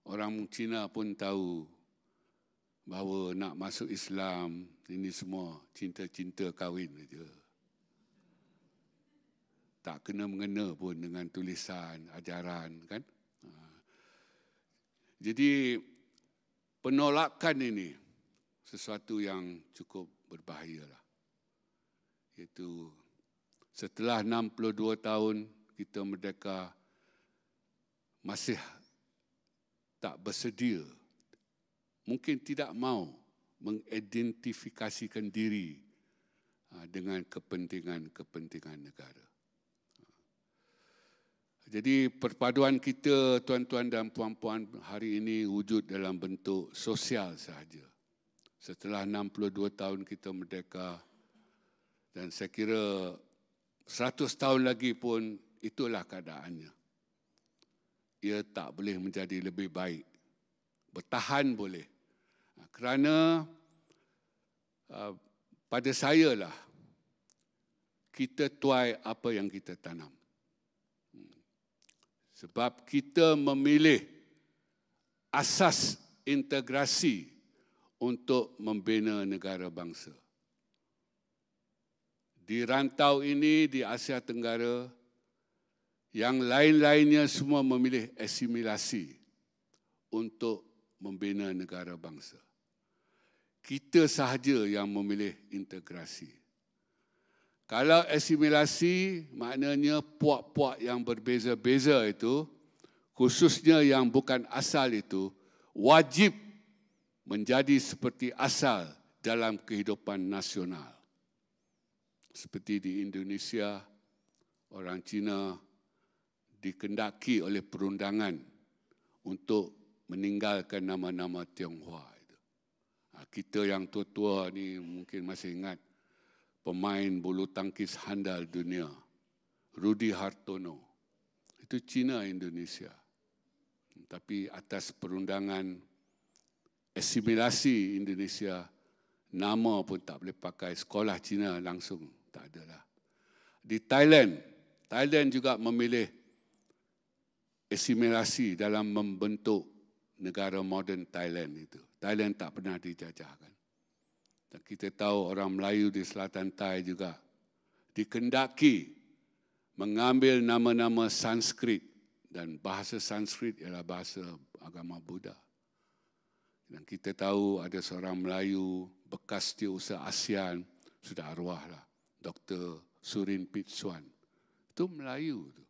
Orang Cina pun tahu bahawa nak masuk Islam ini semua cinta-cinta kahwin saja. Tak kena mengena pun dengan tulisan, ajaran kan. Ha. Jadi penolakan ini sesuatu yang cukup berbahaya lah. Itu setelah 62 tahun kita merdeka masih tak bersedia mungkin tidak mau mengidentifikasikan diri ah, dengan kepentingan-kepentingan negara. Jadi perpaduan kita tuan-tuan dan puan-puan hari ini wujud dalam bentuk sosial sahaja. Setelah 62 tahun kita merdeka dan saya kira 100 tahun lagi pun itulah keadaannya. Ia tak boleh menjadi lebih baik. Bertahan boleh kerana uh, pada saya lah kita tuai apa yang kita tanam. Hmm. Sebab kita memilih asas integrasi untuk membina negara bangsa. Di rantau ini, di Asia Tenggara, yang lain-lainnya semua memilih asimilasi untuk membina negara bangsa kita sahaja yang memilih integrasi. Kalau asimilasi maknanya puak-puak yang berbeza-beza itu, khususnya yang bukan asal itu, wajib menjadi seperti asal dalam kehidupan nasional. Seperti di Indonesia, orang Cina dikendaki oleh perundangan untuk meninggalkan nama-nama Tionghoa Ah, kita yang tua-tua ni mungkin masih ingat pemain bulu tangkis handal dunia, Rudy Hartono. Itu Cina Indonesia. Tapi atas perundangan asimilasi Indonesia, nama pun tak boleh pakai sekolah Cina langsung. Tak adalah. Di Thailand, Thailand juga memilih asimilasi dalam membentuk negara moden Thailand itu. Thailand tak pernah dijajahkan. Dan kita tahu orang Melayu di selatan Thai juga dikendaki mengambil nama-nama Sanskrit dan bahasa Sanskrit ialah bahasa agama Buddha. Dan kita tahu ada seorang Melayu bekas diusaha ASEAN sudah arwah lah, Dr. Surin Pitsuan. Itu Melayu tu.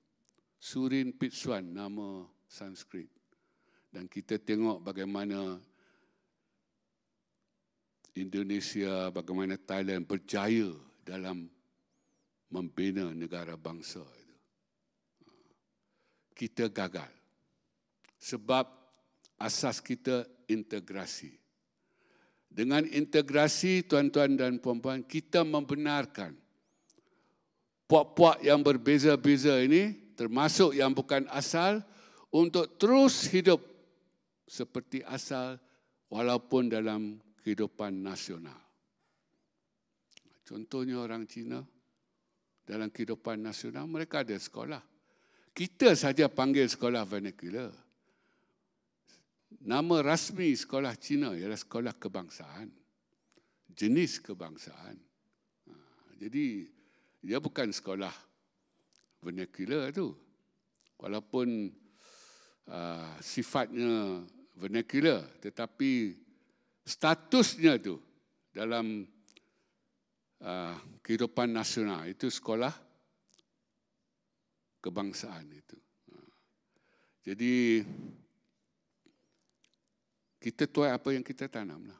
Surin Pitsuan nama Sanskrit. Dan kita tengok bagaimana Indonesia, bagaimana Thailand berjaya dalam membina negara bangsa itu. Kita gagal. Sebab asas kita integrasi. Dengan integrasi, tuan-tuan dan puan-puan, kita membenarkan puak-puak yang berbeza-beza ini, termasuk yang bukan asal, untuk terus hidup seperti asal walaupun dalam kehidupan nasional. Contohnya orang Cina dalam kehidupan nasional mereka ada sekolah. Kita saja panggil sekolah vernacular. Nama rasmi sekolah Cina ialah sekolah kebangsaan. Jenis kebangsaan. Ha, jadi dia bukan sekolah vernacular tu. Walaupun uh, sifatnya vernacular tetapi statusnya tu dalam uh, kehidupan nasional itu sekolah kebangsaan itu. Ah. Jadi kita tuai apa yang kita tanam lah.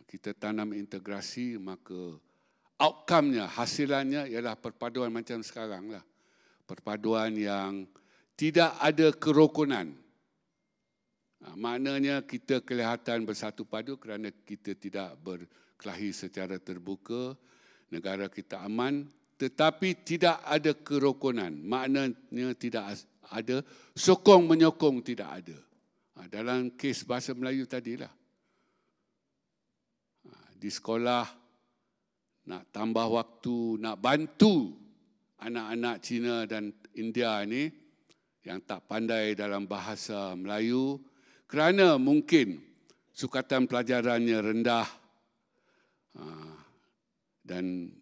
Ah, kita tanam integrasi maka outcome-nya, hasilannya ialah perpaduan macam sekarang lah. Perpaduan yang tidak ada kerukunan. Ha, maknanya kita kelihatan bersatu padu kerana kita tidak berkelahi secara terbuka, negara kita aman, tetapi tidak ada kerukunan. Maknanya tidak ada sokong menyokong tidak ada. Ha, dalam kes bahasa Melayu tadilah. Ha, di sekolah nak tambah waktu, nak bantu anak-anak Cina dan India ini yang tak pandai dalam bahasa Melayu, kerana mungkin sukatan pelajarannya rendah ah, dan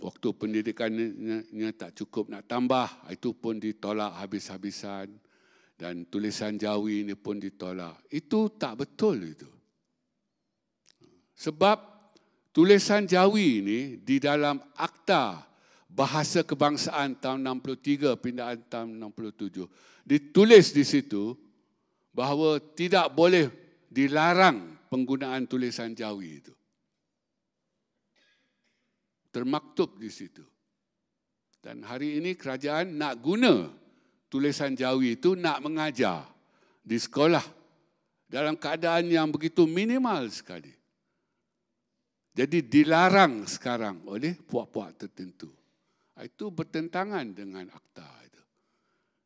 waktu pendidikannya tak cukup nak tambah, itu pun ditolak habis-habisan dan tulisan jawi ini pun ditolak. Itu tak betul itu. Sebab tulisan jawi ini di dalam akta Bahasa Kebangsaan tahun 63, pindaan tahun 67, ditulis di situ, bahawa tidak boleh dilarang penggunaan tulisan Jawi itu. Termaktub di situ. Dan hari ini kerajaan nak guna tulisan Jawi itu nak mengajar di sekolah dalam keadaan yang begitu minimal sekali. Jadi dilarang sekarang oleh puak-puak tertentu. Itu bertentangan dengan akta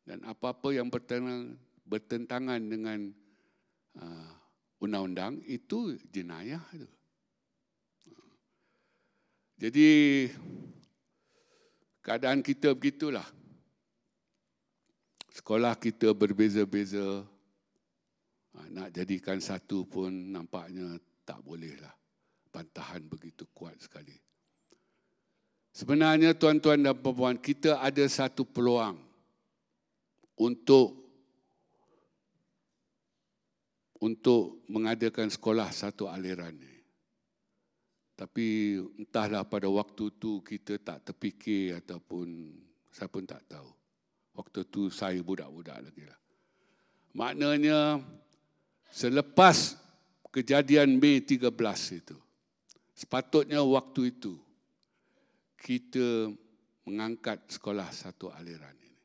Dan apa-apa yang bertentangan bertentangan dengan uh, undang-undang itu jenayah itu. Jadi keadaan kita begitulah. Sekolah kita berbeza-beza. Ah, nak jadikan satu pun nampaknya tak bolehlah. Pantahan begitu kuat sekali. Sebenarnya tuan-tuan dan perempuan, kita ada satu peluang untuk untuk mengadakan sekolah satu aliran ni. Tapi entahlah pada waktu tu kita tak terfikir ataupun saya pun tak tahu. Waktu tu saya budak-budak lagi lah. Maknanya selepas kejadian Mei 13 itu, sepatutnya waktu itu kita mengangkat sekolah satu aliran ini.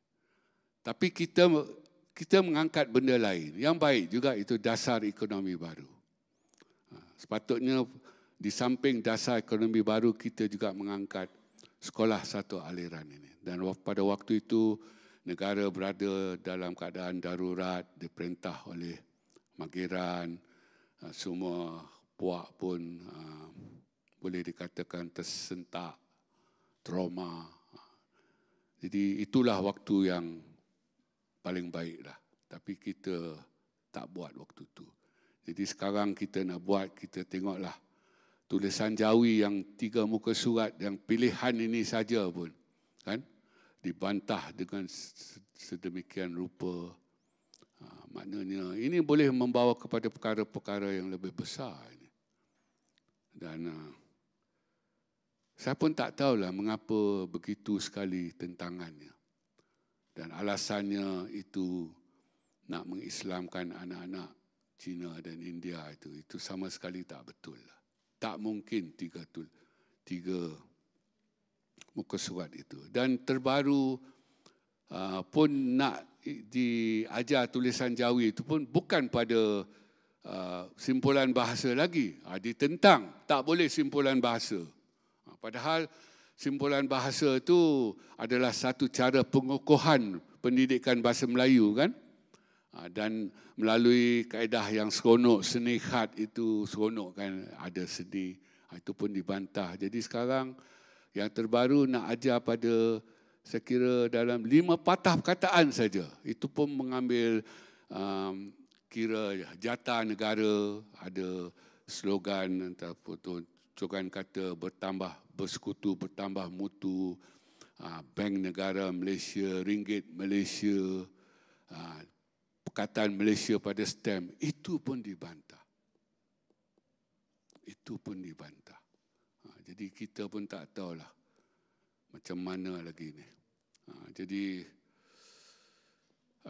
Tapi kita kita mengangkat benda lain. Yang baik juga itu dasar ekonomi baru. Ha, sepatutnya di samping dasar ekonomi baru kita juga mengangkat sekolah satu aliran ini. Dan pada waktu itu negara berada dalam keadaan darurat diperintah oleh Magiran. Ha, semua puak pun ha, boleh dikatakan tersentak trauma. Jadi itulah waktu yang paling baiklah. Tapi kita tak buat waktu tu. Jadi sekarang kita nak buat, kita tengoklah tulisan jawi yang tiga muka surat yang pilihan ini saja pun kan dibantah dengan sedemikian rupa ha, maknanya ini boleh membawa kepada perkara-perkara yang lebih besar ini. dan ha, saya pun tak tahulah mengapa begitu sekali tentangannya dan alasannya itu nak mengislamkan anak-anak Cina dan India itu itu sama sekali tak betul lah. Tak mungkin tiga tu tiga muka surat itu dan terbaru uh, pun nak diajar tulisan Jawi itu pun bukan pada uh, simpulan bahasa lagi. Uh, ditentang tak boleh simpulan bahasa. Uh, padahal Simbolan bahasa itu adalah satu cara pengukuhan pendidikan bahasa Melayu kan ah, dan melalui kaedah yang seronok seni khat itu seronok kan ada seni ah, itu pun dibantah jadi sekarang yang terbaru nak ajar pada saya kira dalam lima patah perkataan saja itu pun mengambil um, kira jatah negara ada slogan ataupun tu, cukan kata bertambah bersekutu bertambah mutu, ah, bank negara Malaysia, ringgit Malaysia, ah, perkataan Malaysia pada stem, itu pun dibantah. Itu pun dibantah. Ah, jadi kita pun tak tahulah macam mana lagi ni. Jadi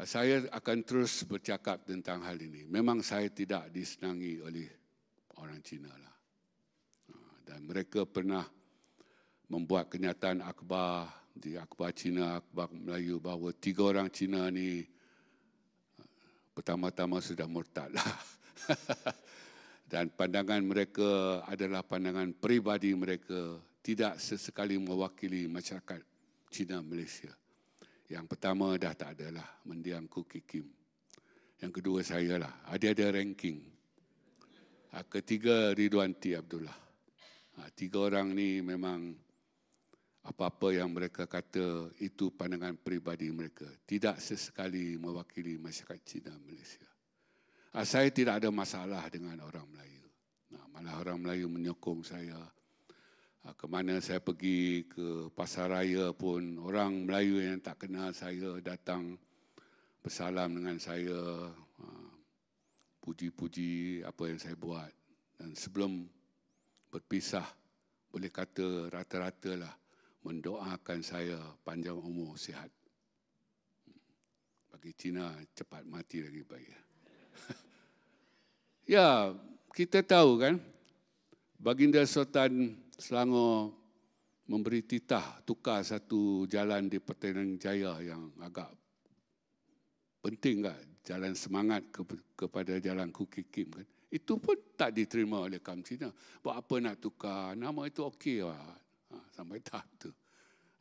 saya akan terus bercakap tentang hal ini. Memang saya tidak disenangi oleh orang Cina lah. Dan mereka pernah membuat kenyataan akhbar di akhbar Cina, akhbar Melayu bahawa tiga orang Cina ni pertama-tama sudah murtad lah. Dan pandangan mereka adalah pandangan peribadi mereka tidak sesekali mewakili masyarakat Cina Malaysia. Yang pertama dah tak adalah mendiang Kuki Kim. Yang kedua saya lah. Ada ada ranking. Ah, ketiga Ridwan T. Abdullah. Ah, tiga orang ni memang apa-apa yang mereka kata itu pandangan peribadi mereka. Tidak sesekali mewakili masyarakat Cina Malaysia. Ah, saya tidak ada masalah dengan orang Melayu. malah orang Melayu menyokong saya. Ah, Kemana saya pergi ke pasar raya pun orang Melayu yang tak kenal saya datang bersalam dengan saya, ah, puji-puji apa yang saya buat. Dan sebelum berpisah, boleh kata rata-rata lah mendoakan saya panjang umur sihat. Bagi Cina cepat mati lagi baik. ya, kita tahu kan Baginda Sultan Selangor memberi titah tukar satu jalan di Petaling Jaya yang agak penting kan jalan semangat ke, kepada jalan Kuki Kim kan. Itu pun tak diterima oleh kaum Cina. Buat apa nak tukar? Nama itu okey lah ha, sampai tahap tu.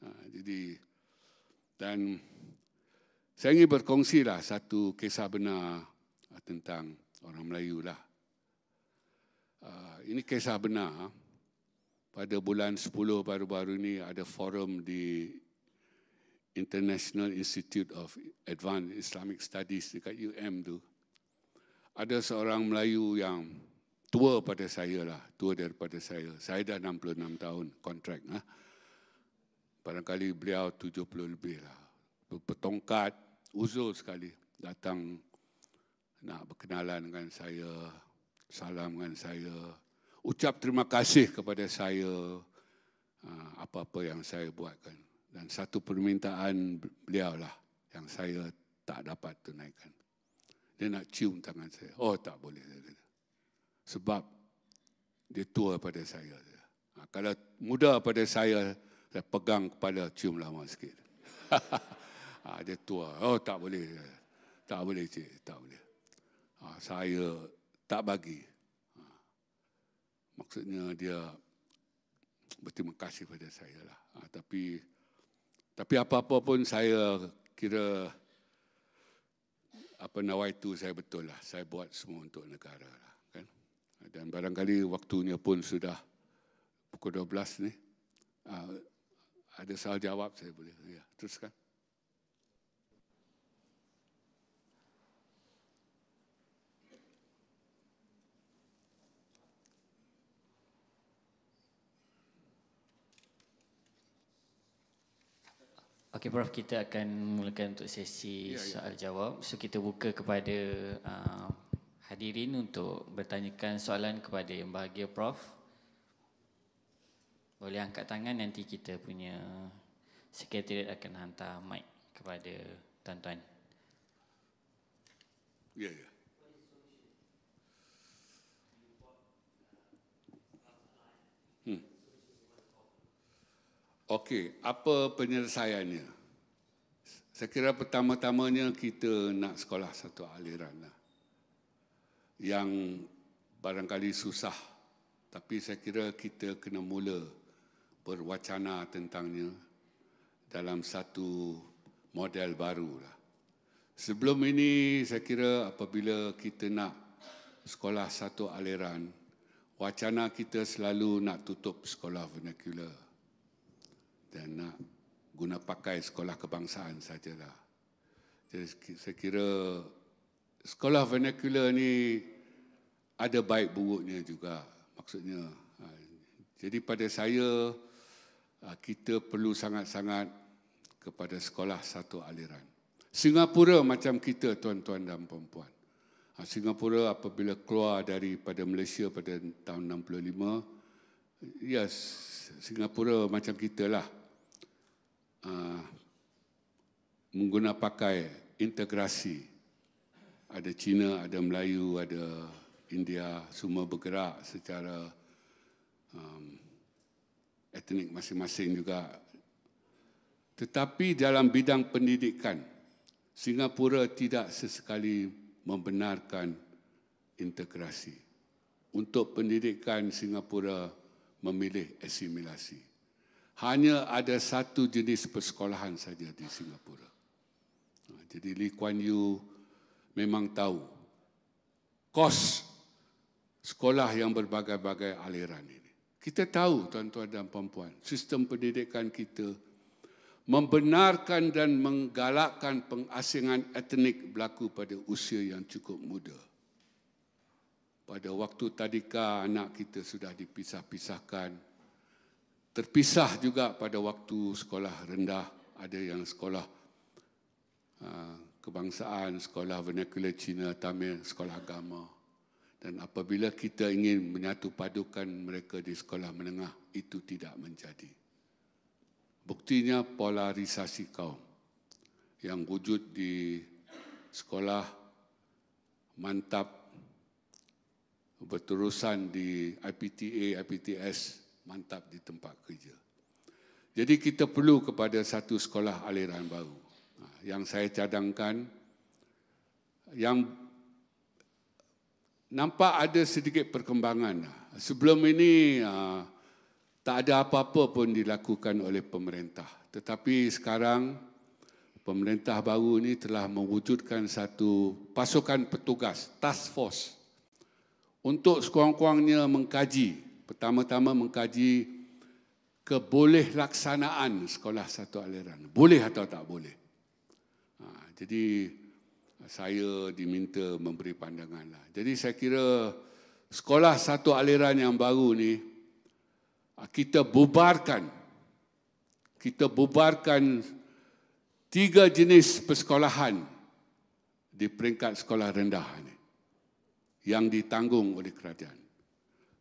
Ha, ah, jadi dan saya ingin berkongsi lah satu kisah benar ah, tentang orang Melayu lah. Ha, ini kisah benar. Pada bulan 10 baru-baru ini ada forum di International Institute of Advanced Islamic Studies dekat UM tu. Ada seorang Melayu yang tua pada saya lah, tua daripada saya. Saya dah 66 tahun kontrak. Ha? Barangkali beliau 70 lebih lah. Bertongkat, uzul sekali datang nak berkenalan dengan saya, salam dengan saya, ucap terima kasih kepada saya ah, apa-apa yang saya buatkan. Dan satu permintaan beliau lah yang saya tak dapat tunaikan. Dia nak cium tangan saya. Oh tak boleh. Saya kata sebab dia tua pada saya. Ha, kalau muda pada saya, saya pegang kepala cium lama sikit. ha, dia tua. Oh, tak boleh. Tak boleh, cik. Tak boleh. Ha, saya tak bagi. Ha, maksudnya dia berterima kasih pada saya. Lah. Ha, tapi tapi apa-apa pun saya kira apa nawaitu saya betul lah. Saya buat semua untuk negara lah dan barangkali waktunya pun sudah pukul 12 ni. Ah, ada soal jawab saya boleh. Ya, teruskan. Okey Prof, kita akan mulakan untuk sesi ya, ya. soal jawab. So kita buka kepada uh, hadirin untuk bertanyakan soalan kepada yang bahagia Prof. Boleh angkat tangan nanti kita punya sekretariat akan hantar mic kepada tuan-tuan. Ya, ya. Hmm. Okey, apa penyelesaiannya? Saya kira pertama-tamanya kita nak sekolah satu aliran lah yang barangkali susah tapi saya kira kita kena mula berwacana tentangnya dalam satu model baru lah. Sebelum ini saya kira apabila kita nak sekolah satu aliran, wacana kita selalu nak tutup sekolah vernacular dan nak guna pakai sekolah kebangsaan sajalah. Jadi saya kira sekolah vernacular ni ada baik buruknya juga maksudnya ha. jadi pada saya ha, kita perlu sangat-sangat kepada sekolah satu aliran Singapura macam kita tuan-tuan dan puan-puan ha, Singapura apabila keluar daripada Malaysia pada tahun 65 ya Singapura macam kita lah menggunakan pakai integrasi ada Cina, ada Melayu, ada India, semua bergerak secara um, etnik masing-masing juga. Tetapi dalam bidang pendidikan, Singapura tidak sesekali membenarkan integrasi. Untuk pendidikan, Singapura memilih asimilasi. Hanya ada satu jenis persekolahan saja di Singapura. Ha, jadi Lee Kuan Yew memang tahu kos sekolah yang berbagai-bagai aliran ini. Kita tahu tuan-tuan dan puan-puan, sistem pendidikan kita membenarkan dan menggalakkan pengasingan etnik berlaku pada usia yang cukup muda. Pada waktu tadika anak kita sudah dipisah-pisahkan, terpisah juga pada waktu sekolah rendah, ada yang sekolah ah, kebangsaan, sekolah vernacular Cina, Tamil, sekolah agama. Dan apabila kita ingin menyatu padukan mereka di sekolah menengah, itu tidak menjadi. Buktinya polarisasi kaum yang wujud di sekolah mantap berterusan di IPTA, IPTS mantap di tempat kerja. Jadi kita perlu kepada satu sekolah aliran baru yang saya cadangkan yang nampak ada sedikit perkembangan. Sebelum ini ah, tak ada apa-apa pun dilakukan oleh pemerintah. Tetapi sekarang pemerintah baru ini telah mewujudkan satu pasukan petugas, task force untuk sekurang-kurangnya mengkaji, pertama-tama mengkaji kebolehlaksanaan sekolah satu aliran. Boleh atau tak boleh jadi saya diminta memberi pandangan. Lah. Jadi saya kira sekolah satu aliran yang baru ni ah, kita bubarkan. Kita bubarkan tiga jenis persekolahan di peringkat sekolah rendah ni yang ditanggung oleh kerajaan.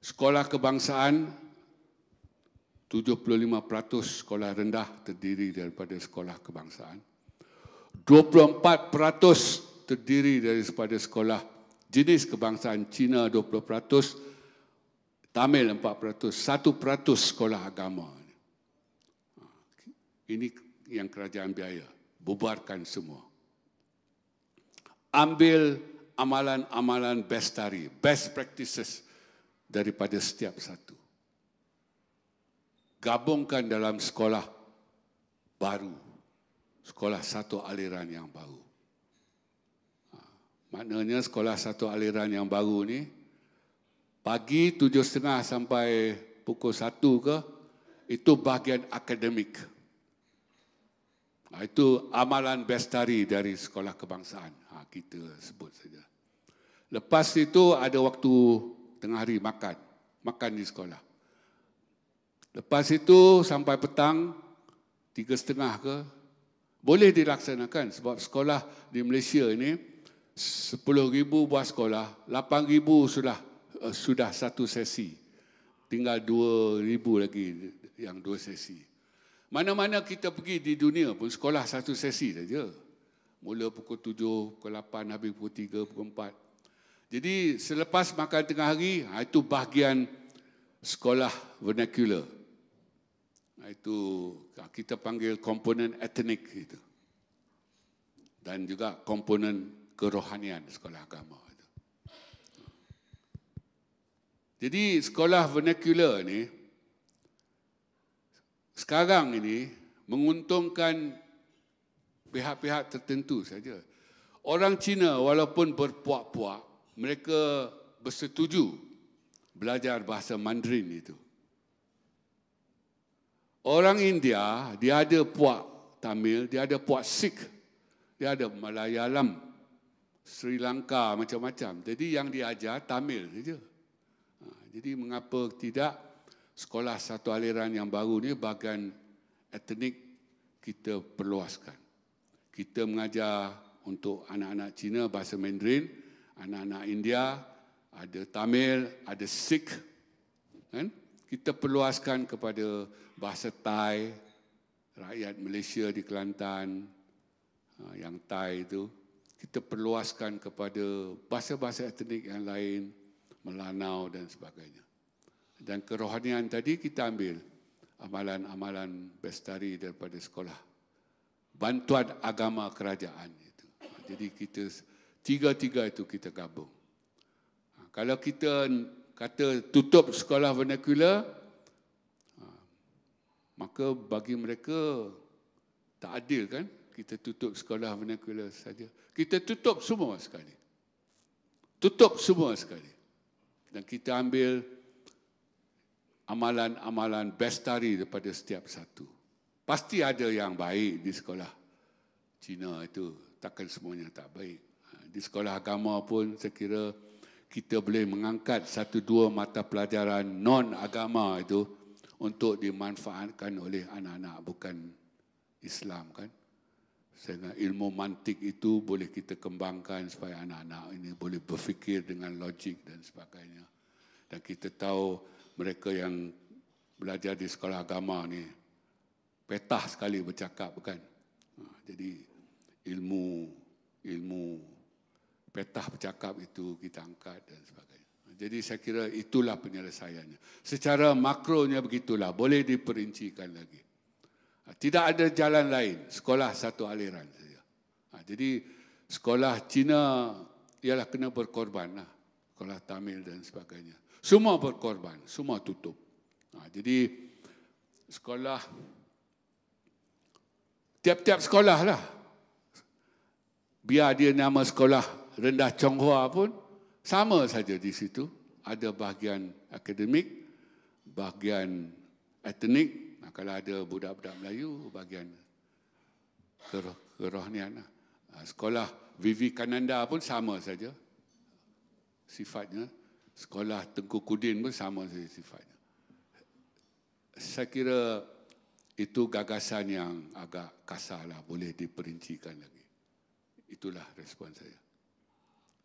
Sekolah kebangsaan 75% sekolah rendah terdiri daripada sekolah kebangsaan. 24% terdiri daripada sekolah jenis kebangsaan Cina 20%, Tamil 4%, 1% sekolah agama. Ha, ini yang kerajaan biaya. Bubarkan semua. Ambil amalan-amalan best tari, best practices daripada setiap satu. Gabungkan dalam sekolah baru sekolah satu aliran yang baru. Ha, maknanya sekolah satu aliran yang baru ni, pagi tujuh setengah sampai pukul satu ke, itu bahagian akademik. Ha, itu amalan bestari dari sekolah kebangsaan. Ha, kita sebut saja. Lepas itu ada waktu tengah hari makan. Makan di sekolah. Lepas itu sampai petang, tiga setengah ke, boleh dilaksanakan sebab sekolah di Malaysia ini 10,000 buah sekolah, 8,000 sudah uh, sudah satu sesi. Tinggal 2,000 lagi yang dua sesi. Mana-mana kita pergi di dunia pun sekolah satu sesi saja. Mula pukul 7, pukul 8, habis pukul 3, pukul 4. Jadi selepas makan tengah hari, ah, itu bahagian sekolah vernacular itu ah, kita panggil komponen etnik itu dan juga komponen kerohanian sekolah agama itu. Jadi sekolah vernacular ni sekarang ini menguntungkan pihak-pihak tertentu saja. Orang Cina walaupun berpuak-puak, mereka bersetuju belajar bahasa Mandarin itu. Orang India, dia ada puak Tamil, dia ada puak Sikh, dia ada Malayalam, Sri Lanka, macam-macam. Jadi yang diajar Tamil saja. Ha, jadi mengapa tidak sekolah satu aliran yang baru ni bagian etnik kita perluaskan. Kita mengajar untuk anak-anak Cina bahasa Mandarin, anak-anak India, ada Tamil, ada Sikh. Kan? Eh? kita perluaskan kepada bahasa Thai, rakyat Malaysia di Kelantan, ha, yang Thai itu, kita perluaskan kepada bahasa-bahasa etnik yang lain, Melanau dan sebagainya. Dan kerohanian tadi kita ambil amalan-amalan bestari daripada sekolah. Bantuan agama kerajaan itu. Jadi kita tiga-tiga itu kita gabung. Ha, kalau kita kata tutup sekolah vernacular, ha, maka bagi mereka tak adil kan kita tutup sekolah vernacular saja. Kita tutup semua sekali. Tutup semua sekali. Dan kita ambil amalan-amalan bestari daripada setiap satu. Pasti ada yang baik di sekolah Cina itu. Takkan semuanya tak baik. Ha, di sekolah agama pun saya kira kita boleh mengangkat satu dua mata pelajaran non agama itu untuk dimanfaatkan oleh anak-anak bukan Islam kan sehingga ilmu mantik itu boleh kita kembangkan supaya anak-anak ini boleh berfikir dengan logik dan sebagainya dan kita tahu mereka yang belajar di sekolah agama ni petah sekali bercakap kan. jadi ilmu ilmu petah bercakap itu kita angkat dan sebagainya. Jadi saya kira itulah penyelesaiannya. Secara makronya begitulah. Boleh diperincikan lagi. Ha, tidak ada jalan lain. Sekolah satu aliran saja. Ha, jadi sekolah Cina ialah kena berkorban. Lah. Sekolah Tamil dan sebagainya. Semua berkorban. Semua tutup. Ha, jadi sekolah tiap-tiap sekolah lah. Biar dia nama sekolah rendah Chonghua pun sama saja di situ. Ada bahagian akademik, bahagian etnik. kalau ada budak-budak Melayu, bahagian kerohanian. Ah, sekolah Vivekananda pun sama saja sifatnya. Sekolah Tengku Kudin pun sama saja sifatnya. Saya kira itu gagasan yang agak kasar lah. Boleh diperincikan lagi. Itulah respon saya.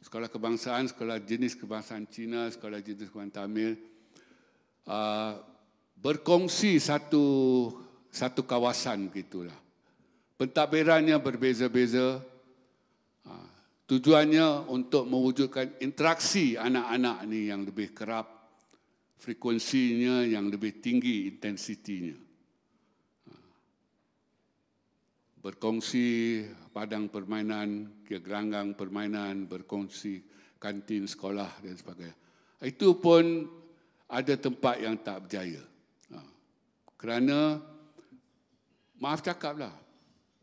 sekolah kebangsaan, sekolah jenis kebangsaan Cina, sekolah jenis kebangsaan Tamil ah, berkongsi satu satu kawasan gitulah. Pentadbirannya berbeza-beza. Ah, tujuannya untuk mewujudkan interaksi anak-anak ni yang lebih kerap, frekuensinya yang lebih tinggi intensitinya. berkongsi padang permainan, geranggang permainan, berkongsi kantin sekolah dan sebagainya. Itu pun ada tempat yang tak berjaya. Ha. Kerana, maaf cakaplah,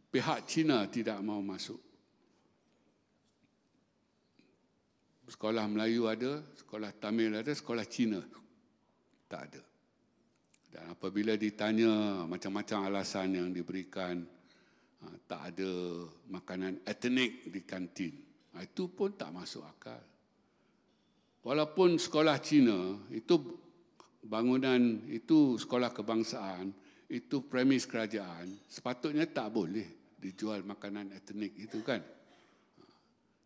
pihak Cina tidak mau masuk. Sekolah Melayu ada, sekolah Tamil ada, sekolah Cina tak ada. Dan apabila ditanya macam-macam alasan yang diberikan, Ha, tak ada makanan etnik di kantin. Ha, itu pun tak masuk akal. Walaupun sekolah Cina, itu bangunan, itu sekolah kebangsaan, itu premis kerajaan, sepatutnya tak boleh dijual makanan etnik itu kan. Ha,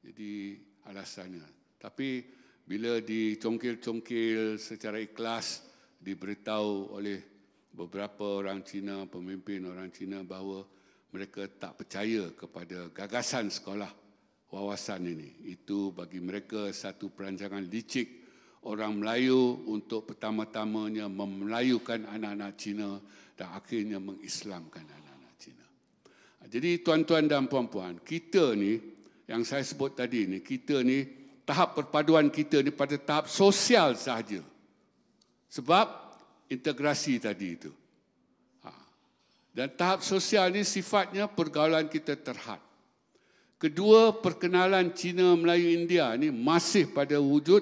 jadi alasannya. Tapi bila dicongkil-congkil secara ikhlas, diberitahu oleh beberapa orang Cina, pemimpin orang Cina bahawa mereka tak percaya kepada gagasan sekolah wawasan ini. Itu bagi mereka satu perancangan licik orang Melayu untuk pertama-tamanya memelayukan anak-anak Cina dan akhirnya mengislamkan anak-anak Cina. Ha, jadi tuan-tuan dan puan-puan, kita ni yang saya sebut tadi ni, kita ni tahap perpaduan kita ni pada tahap sosial sahaja. Sebab integrasi tadi itu. Dan tahap sosial ini sifatnya pergaulan kita terhad. Kedua, perkenalan Cina Melayu India ini masih pada wujud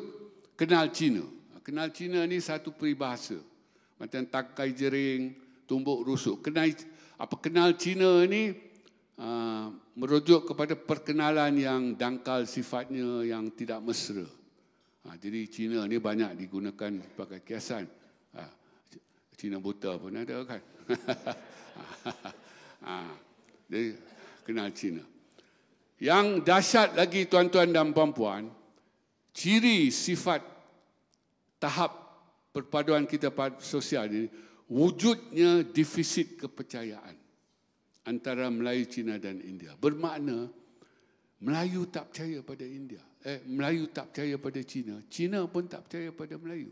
kenal Cina. Kenal Cina ini satu peribahasa. Macam takai jering, tumbuk rusuk. Kenal, apa kenal Cina ini uh, ah, merujuk kepada perkenalan yang dangkal sifatnya yang tidak mesra. Ha, jadi Cina ini banyak digunakan sebagai kiasan. Ha, Cina buta pun ada kan. ha. Jadi kenal Cina. Yang dahsyat lagi tuan-tuan dan puan-puan, ciri sifat tahap perpaduan kita sosial ini, wujudnya defisit kepercayaan antara Melayu, Cina dan India. Bermakna Melayu tak percaya pada India. Eh, Melayu tak percaya pada Cina. Cina pun tak percaya pada Melayu.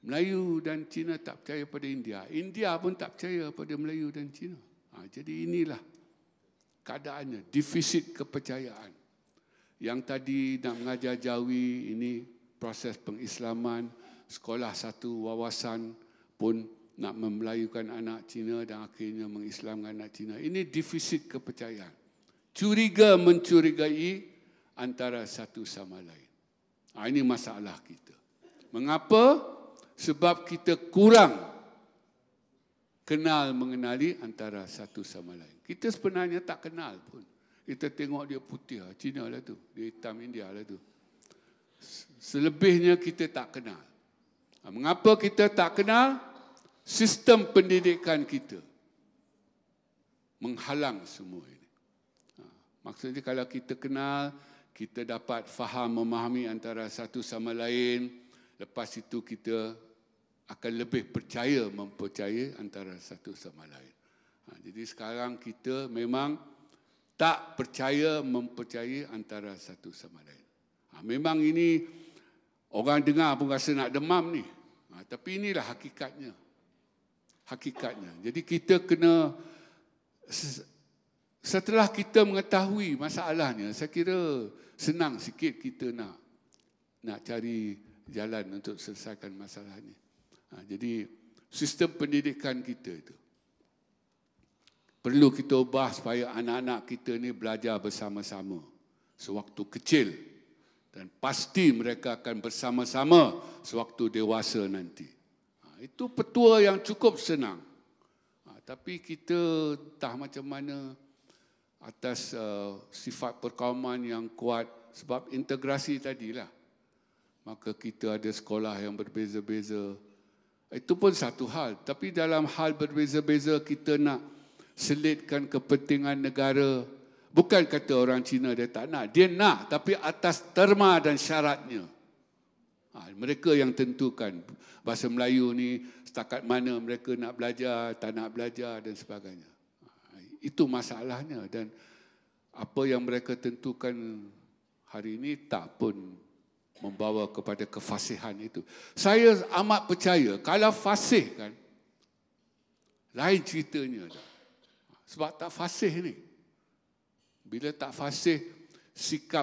Melayu dan Cina tak percaya pada India. India pun tak percaya pada Melayu dan Cina. Ha, jadi inilah keadaannya. Defisit kepercayaan. Yang tadi nak mengajar Jawi, ini proses pengislaman. Sekolah satu wawasan pun nak memelayukan anak Cina dan akhirnya mengislamkan anak Cina. Ini defisit kepercayaan. Curiga mencurigai antara satu sama lain. Ha, ini masalah kita. Mengapa? Mengapa? sebab kita kurang kenal mengenali antara satu sama lain. Kita sebenarnya tak kenal pun. Kita tengok dia putih lah, Cina lah tu. Dia hitam India lah tu. Selebihnya kita tak kenal. Mengapa kita tak kenal? Sistem pendidikan kita menghalang semua ini. Ha, maksudnya kalau kita kenal, kita dapat faham, memahami antara satu sama lain. Lepas itu kita akan lebih percaya mempercayai antara satu sama lain. Ha, jadi sekarang kita memang tak percaya mempercayai antara satu sama lain. Ha, memang ini orang dengar pun rasa nak demam ni. Ha, tapi inilah hakikatnya. Hakikatnya. Jadi kita kena setelah kita mengetahui masalahnya, saya kira senang sikit kita nak nak cari jalan untuk selesaikan masalahnya. Ha, jadi sistem pendidikan kita itu perlu kita ubah supaya anak-anak kita ni belajar bersama-sama sewaktu kecil dan pasti mereka akan bersama-sama sewaktu dewasa nanti. Ha, itu petua yang cukup senang. Ha, tapi kita tak macam mana atas uh, sifat perkauman yang kuat sebab integrasi tadilah. Maka kita ada sekolah yang berbeza-beza. Itu pun satu hal. Tapi dalam hal berbeza-beza kita nak selitkan kepentingan negara. Bukan kata orang Cina dia tak nak. Dia nak tapi atas terma dan syaratnya. Ha, mereka yang tentukan bahasa Melayu ni setakat mana mereka nak belajar, tak nak belajar dan sebagainya. Ha, itu masalahnya dan apa yang mereka tentukan hari ini tak pun membawa kepada kefasihan itu. Saya amat percaya kalau fasih kan lain ceritanya. Sebab tak fasih ni. Bila tak fasih sikap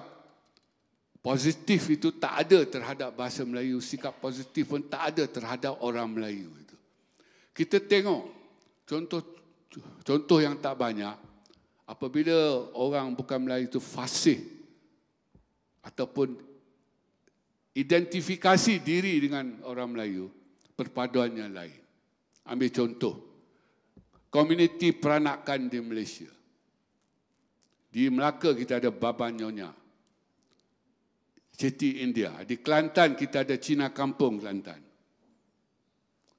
positif itu tak ada terhadap bahasa Melayu, sikap positif pun tak ada terhadap orang Melayu itu. Kita tengok contoh contoh yang tak banyak apabila orang bukan Melayu itu fasih ataupun identifikasi diri dengan orang Melayu, perpaduannya lain. Ambil contoh, komuniti peranakan di Malaysia. Di Melaka kita ada Baba Nyonya. Citi India. Di Kelantan kita ada Cina Kampung Kelantan.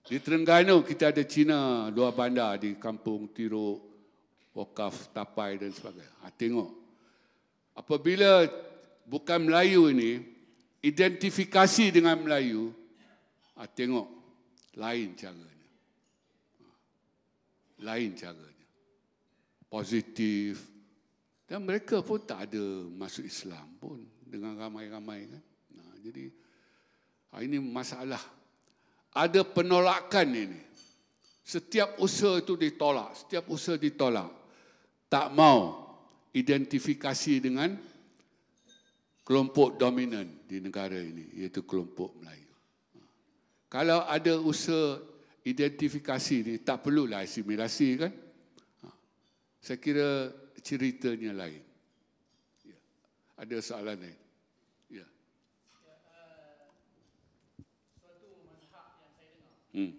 Di Terengganu kita ada Cina Dua bandar di Kampung Tiro, Wakaf, Tapai dan sebagainya. Ha, tengok. Apabila bukan Melayu ini, identifikasi dengan Melayu, ah, tengok lain caranya. Ah, lain caranya. Positif. Dan mereka pun tak ada masuk Islam pun dengan ramai-ramai kan. Nah, jadi ah, ini masalah. Ada penolakan ini. Setiap usaha itu ditolak. Setiap usaha ditolak. Tak mau identifikasi dengan kelompok dominan di negara ini iaitu kelompok Melayu. Kalau ada usaha identifikasi ni tak perlulah asimilasi kan. Ha. Saya kira ceritanya lain. Ya. Ada soalan lain. Ya. Ya, eh, hmm.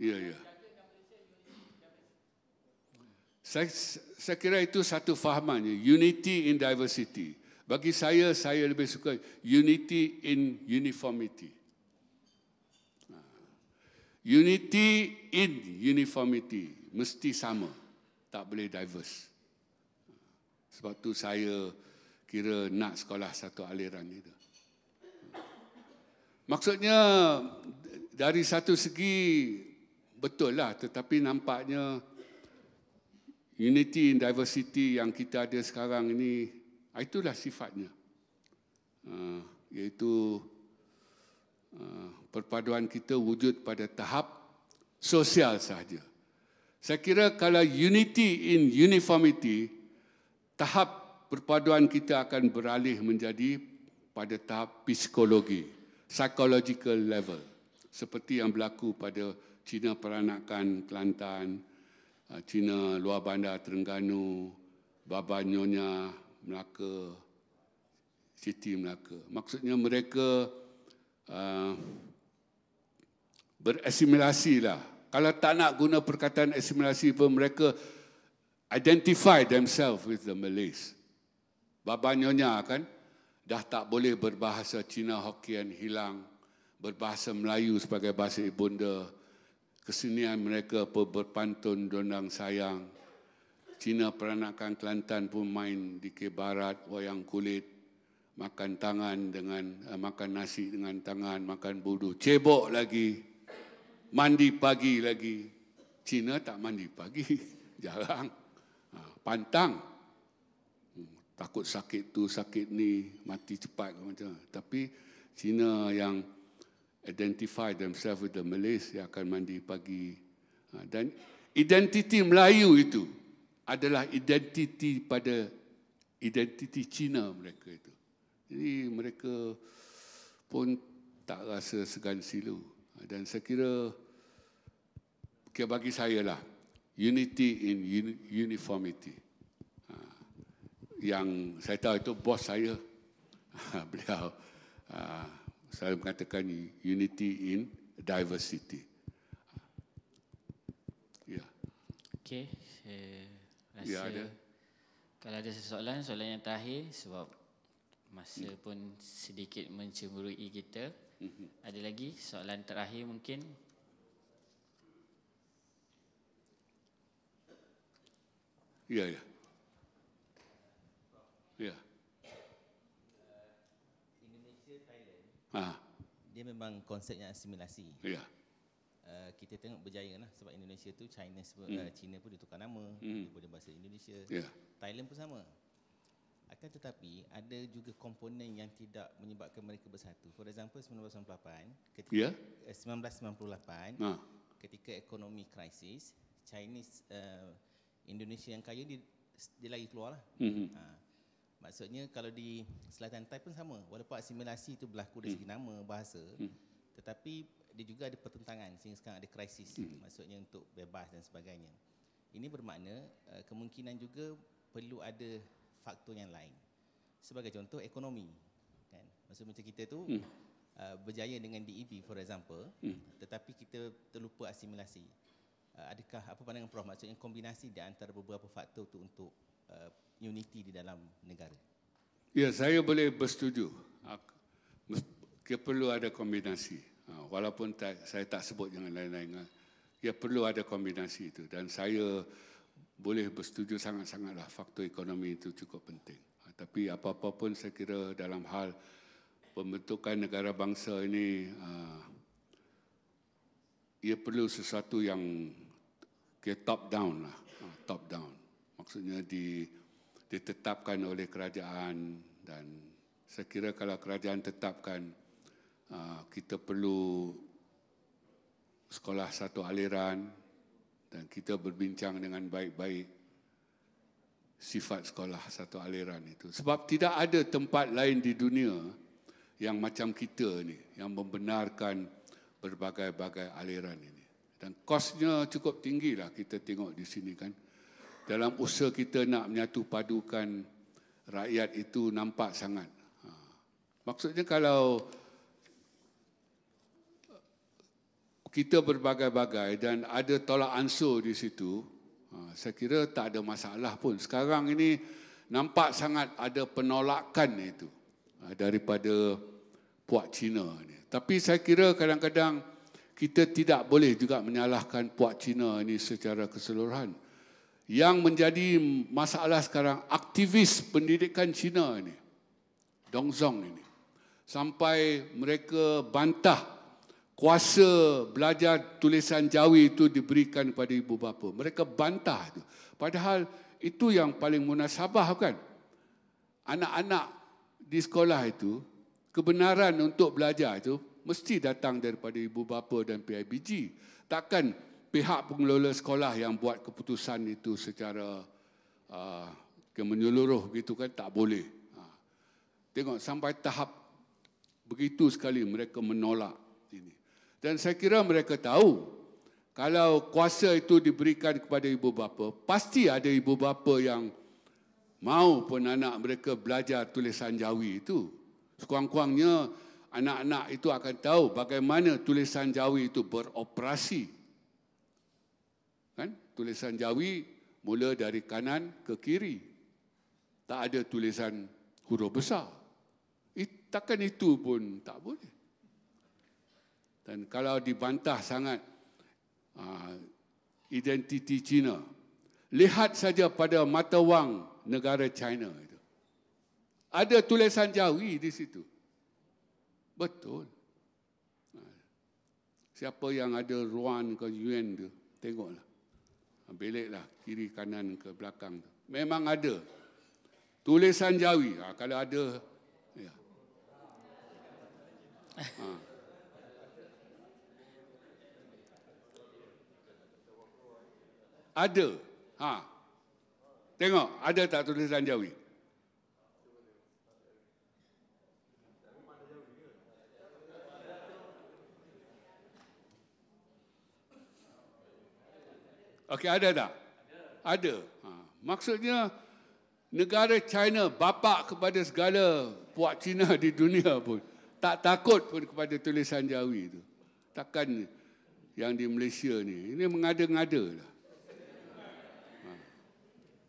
Ya, ya. Saya, saya kira itu satu fahamannya. Unity in diversity. Bagi saya, saya lebih suka unity in uniformity. Ha. Unity in uniformity. Mesti sama. Tak boleh diverse. Ha. Sebab tu saya kira nak sekolah satu aliran itu. Ha. Maksudnya dari satu segi betul lah tetapi nampaknya unity in diversity yang kita ada sekarang ini ah, itulah sifatnya uh, iaitu uh, perpaduan kita wujud pada tahap sosial sahaja saya kira kalau unity in uniformity tahap perpaduan kita akan beralih menjadi pada tahap psikologi psychological level seperti yang berlaku pada Cina Peranakan Kelantan, uh, Cina Luar Bandar Terengganu, Babanyonya Nyonya, Melaka, Siti Melaka. Maksudnya mereka uh, berasimilasi lah. Kalau tak nak guna perkataan asimilasi pun mereka identify themselves with the Malays. Babanyonya kan dah tak boleh berbahasa Cina Hokkien hilang berbahasa Melayu sebagai bahasa ibunda, kesenian mereka berpantun dondang sayang, Cina peranakan Kelantan pun main di kebarat wayang kulit, makan tangan dengan uh, makan nasi dengan tangan, makan budu, cebok lagi, mandi pagi lagi. Cina tak mandi pagi, jarang. Ha, pantang. Hmm, takut sakit tu, sakit ni, mati cepat macam. Tapi Cina yang identify themselves with the Malays, yang akan mandi pagi. Ha, dan identiti Melayu itu adalah identiti pada identiti Cina mereka itu. Jadi mereka pun tak rasa segan silu. Ha, dan saya kira, bagi saya lah, unity in uniformity. Ha, yang saya tahu itu bos saya, beliau, beliau, saya mengatakan unity in diversity. Ya. Okey, saya eh, rasa ya, ada. kalau ada soalan, soalan yang terakhir sebab masa hmm. pun sedikit mencemburui kita. Hmm. Ada lagi soalan terakhir mungkin? Ya, ya. Ya. Yeah. Ha. Dia memang konsepnya asimilasi. Ya. Yeah. Uh, kita tengok berjaya lah sebab Indonesia tu Chinese sebab mm. uh, eh, China pun ditukar nama mm. daripada bahasa Indonesia. Yeah. Thailand pun sama. Akan tetapi ada juga komponen yang tidak menyebabkan mereka bersatu. For example 1998 ketika yeah. uh, 1998 ha. ketika ekonomi krisis Chinese uh, Indonesia yang kaya dia, dia lagi keluarlah. Mm-hmm. Ha maksudnya kalau di selatan Thai pun sama walaupun asimilasi itu berlaku dari hmm. segi nama bahasa hmm. tetapi dia juga ada pertentangan sehingga sekarang ada krisis hmm. maksudnya untuk bebas dan sebagainya ini bermakna eh, kemungkinan juga perlu ada faktor yang lain sebagai contoh ekonomi kan? maksudnya macam kita tu eh, berjaya dengan DEB, for example tetapi kita terlupa asimilasi eh, adakah apa pandangan prof maksudnya kombinasi di antara beberapa faktor tu untuk unity di dalam negara? Ya, saya boleh bersetuju. Dia perlu ada kombinasi. Ha, walaupun tak, saya tak sebut dengan lain-lain. Ya, perlu ada kombinasi itu. Dan saya boleh bersetuju sangat-sangatlah faktor ekonomi itu cukup penting. Ha, tapi apa-apa pun saya kira dalam hal pembentukan negara bangsa ini, ia perlu sesuatu yang top down lah, top down. Maksudnya di ditetapkan oleh kerajaan dan saya kira kalau kerajaan tetapkan ah, kita perlu sekolah satu aliran dan kita berbincang dengan baik-baik sifat sekolah satu aliran itu sebab tidak ada tempat lain di dunia yang macam kita ni yang membenarkan berbagai-bagai aliran ini dan kosnya cukup tinggi lah kita tengok di sini kan dalam usaha kita nak menyatu padukan rakyat itu nampak sangat. Ha. Maksudnya kalau kita berbagai-bagai dan ada tolak ansur di situ, ha, saya kira tak ada masalah pun. Sekarang ini nampak sangat ada penolakan itu ha, daripada puak Cina ini. Tapi saya kira kadang-kadang kita tidak boleh juga menyalahkan puak Cina ini secara keseluruhan yang menjadi masalah sekarang aktivis pendidikan Cina ini Dong Zong ini sampai mereka bantah kuasa belajar tulisan Jawi itu diberikan kepada ibu bapa mereka bantah itu padahal itu yang paling munasabah kan anak-anak di sekolah itu kebenaran untuk belajar itu mesti datang daripada ibu bapa dan PIBG takkan pihak pengelola sekolah yang buat keputusan itu secara uh, menyeluruh gitu kan tak boleh. Uh, tengok sampai tahap begitu sekali mereka menolak ini. Dan saya kira mereka tahu kalau kuasa itu diberikan kepada ibu bapa, pasti ada ibu bapa yang mau pun anak mereka belajar tulisan Jawi itu. Sekurang-kurangnya anak-anak itu akan tahu bagaimana tulisan Jawi itu beroperasi. Kan? Tulisan Jawi mula dari kanan ke kiri. Tak ada tulisan huruf besar. It, takkan itu pun tak boleh. Dan kalau dibantah sangat uh, identiti China, lihat saja pada mata wang negara China itu. Ada tulisan Jawi di situ. Betul. Ah. Siapa yang ada Ruan ke Yuan tu, tengoklah. Ah, bilik lah kiri kanan ke belakang Memang ada. Tulisan Jawi. Ha, kalau ada. Ya. Ha. Ada. Ha. Tengok ada tak tulisan Jawi? Okey, ada tak? Ada. ada. Ha. Maksudnya, negara China bapa kepada segala puak Cina di dunia pun. Tak takut pun kepada tulisan Jawi itu. Takkan yang di Malaysia ni. Ini mengada-ngada lah. Ha.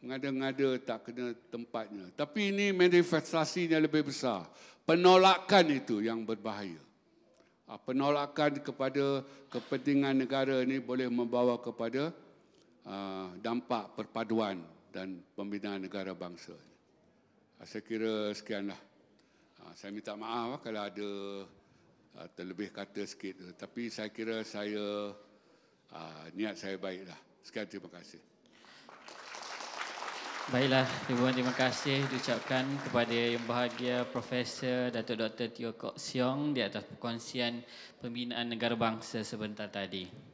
Mengada-ngada tak kena tempatnya. Tapi ini manifestasinya lebih besar. Penolakan itu yang berbahaya. Ha, penolakan kepada kepentingan negara ini boleh membawa kepada Uh, dampak perpaduan dan pembinaan negara bangsa. Ah, saya kira sekianlah. Ah, saya minta maaf lah kalau ada ah, terlebih kata sikit. Tapi saya kira saya niat saya baiklah. Sekian terima kasih. Baiklah, ribuan terima, terima kasih diucapkan kepada Yang Bahagia Profesor Datuk Dr. Tio Kok Siong di atas perkongsian pembinaan negara bangsa sebentar tadi.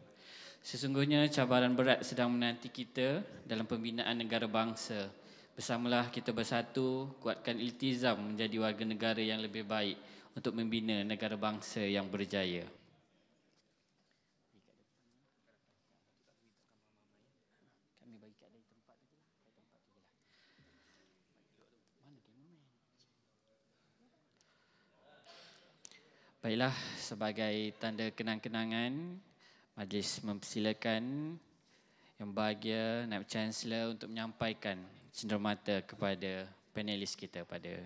Sesungguhnya cabaran berat sedang menanti kita dalam pembinaan negara bangsa. Bersamalah kita bersatu, kuatkan iltizam menjadi warga negara yang lebih baik untuk membina negara bangsa yang berjaya. Baiklah, sebagai tanda kenang-kenangan, Majlis mempersilakan yang bahagia Naib Chancellor untuk menyampaikan cendermata kepada panelis kita pada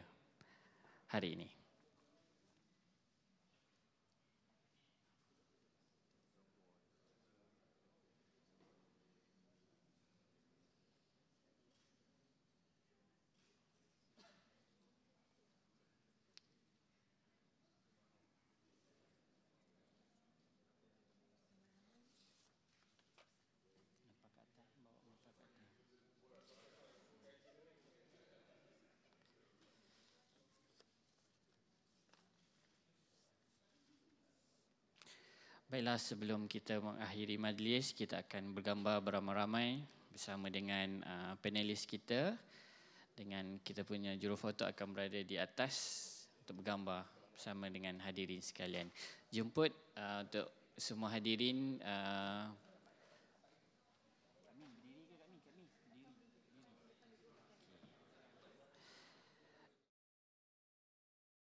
hari ini. Baiklah sebelum kita mengakhiri majlis kita akan bergambar beramai-ramai bersama dengan uh, panelis kita dengan kita punya juru foto akan berada di atas untuk bergambar bersama dengan hadirin sekalian. Jemput uh, untuk semua hadirin uh,